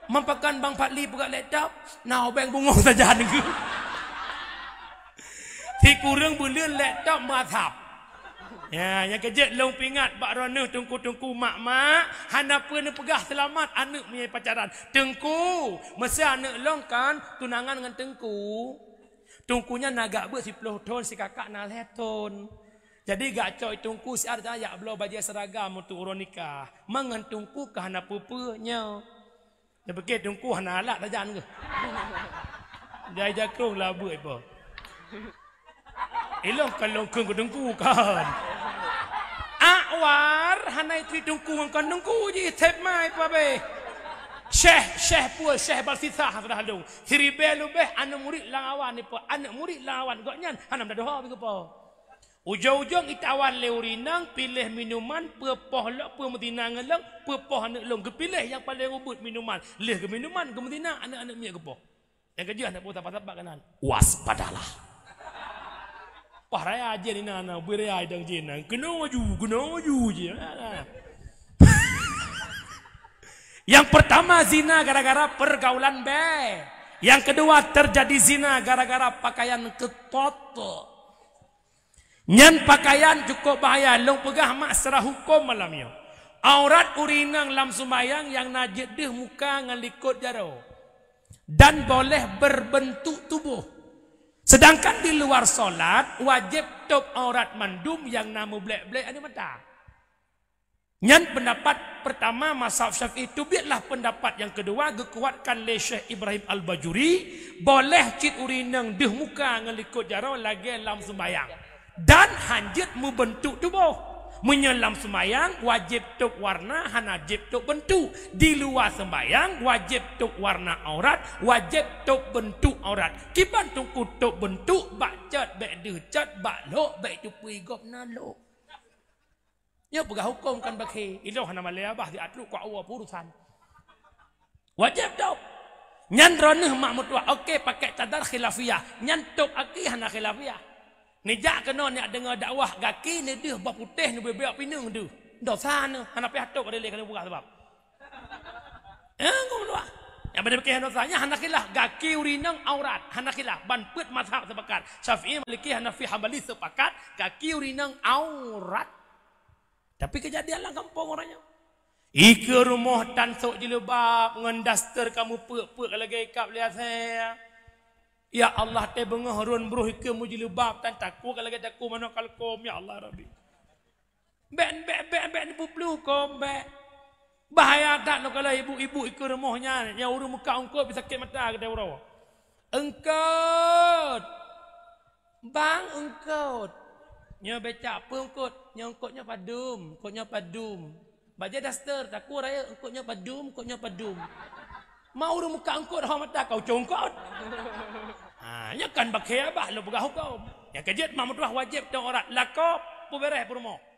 Mempakan Bang Fadli buka laptop, nak bang bungong saja ni. Si kurang belian laptop mazhab. Ya, yang kerja long pingat bak ronu tungku-tungku mak mak hanapa ne pegah selamat anak punya pacaran. Tengku, mesti anak long kan tunangan dengan tengku. Tungkunya nak nagak ber 10 ton si kakak nak leton, Jadi gak coy tungku si arta ya belo baju seragam untuk urun nikah. Mangan tungku ke hanapupunya. Ya begitu tungku hanalak dah jangan ke. Jai jakrung lah buat Elok kalau kau kedengku kan. Awar hanai tri dengku kan dengku ji tep mai babe. Syekh Syekh pu Syekh Basitha sudah dong. Siri belu be. anak murid lang awan ni pu anak murid lang awan gak nyan hanam dah doha begu pu. Ujung-ujung kita awan leurinang pilih minuman pu poh lok pu mutina ngelong poh anak long kepilih yang paling ubut minuman. Leh ke minuman ke anak-anak mie gepoh. Yang kerja anak pu tak patah kanan. Waspadalah para ya je ni nana bure ya dang je nan kena waju kena waju je yang pertama zina gara-gara pergaulan be yang kedua terjadi zina gara-gara pakaian ketot nyen pakaian cukup bahaya long pegah mak serah hukum malamnya. aurat urinang lam sumayang yang najid dih muka ngelikut jaro dan boleh berbentuk tubuh Sedangkan di luar solat wajib top aurat mandum yang namu blek blek ini mata. Nyan pendapat pertama masaf syafi'i itu biarlah pendapat yang kedua gekuatkan le Ibrahim Al Bajuri boleh cit urineng deh muka ngelikut jaro lagi lam sembayang dan hanjit bentuk tubuh. Menyelam sembayang wajib tuk warna hanajib tuk bentuk. Di luar sembayang wajib tuk warna aurat, wajib tuk bentuk aurat. Kiban tuk kutuk bentuk bak cat bak de cat bak lo bak tu pui gop na lo. Ya buka hukum kan bakhi. Itu hana malaya bah di atlu ku awa purusan. Wajib tuk. Nyan ronuh mak mutwa oke pakai cadar khilafiyah. nyantuk tuk aki hana khilafiyah. Nijak kena ada dengar dakwah gaki ni dia berputih ni bebek pinung tu. Dah sana. Hana pergi hatuk kali kena buka sebab. Eh, kau menua. Yang benda berkaitan dosanya, hana kilah. Gaki urinang aurat. hanakilah kilah. Banput mazhab sepakat. Syafi'i maliki hanafi hambali sepakat. Gaki urinang aurat. Tapi kejadian lah kampung orangnya. Ika rumah tan sok jilubab. Ngendaster kamu puk-puk lagi ikap lihat saya. Ya Allah te bengah run bruh ke mujlu bab tan taku kalau kata ku mano kalkom ya Allah Rabbi. Ben ben ben ben bublu kom be. Bahaya tak nak kalau ibu-ibu ikut rumahnya yang urung muka engkau bisa sakit mata kata urau. Engkau bang engkau. Nya beca apa engkau? Nya engkau padum, engkau padum. Baca daster taku raya engkau padum, engkau padum. Mau urung muka engkau dah mata kau congkot. Ha, ya kan bakhe abah lo bergahu kau. Yang kejit mah mutuah wajib tu orang lakop puberes perumah.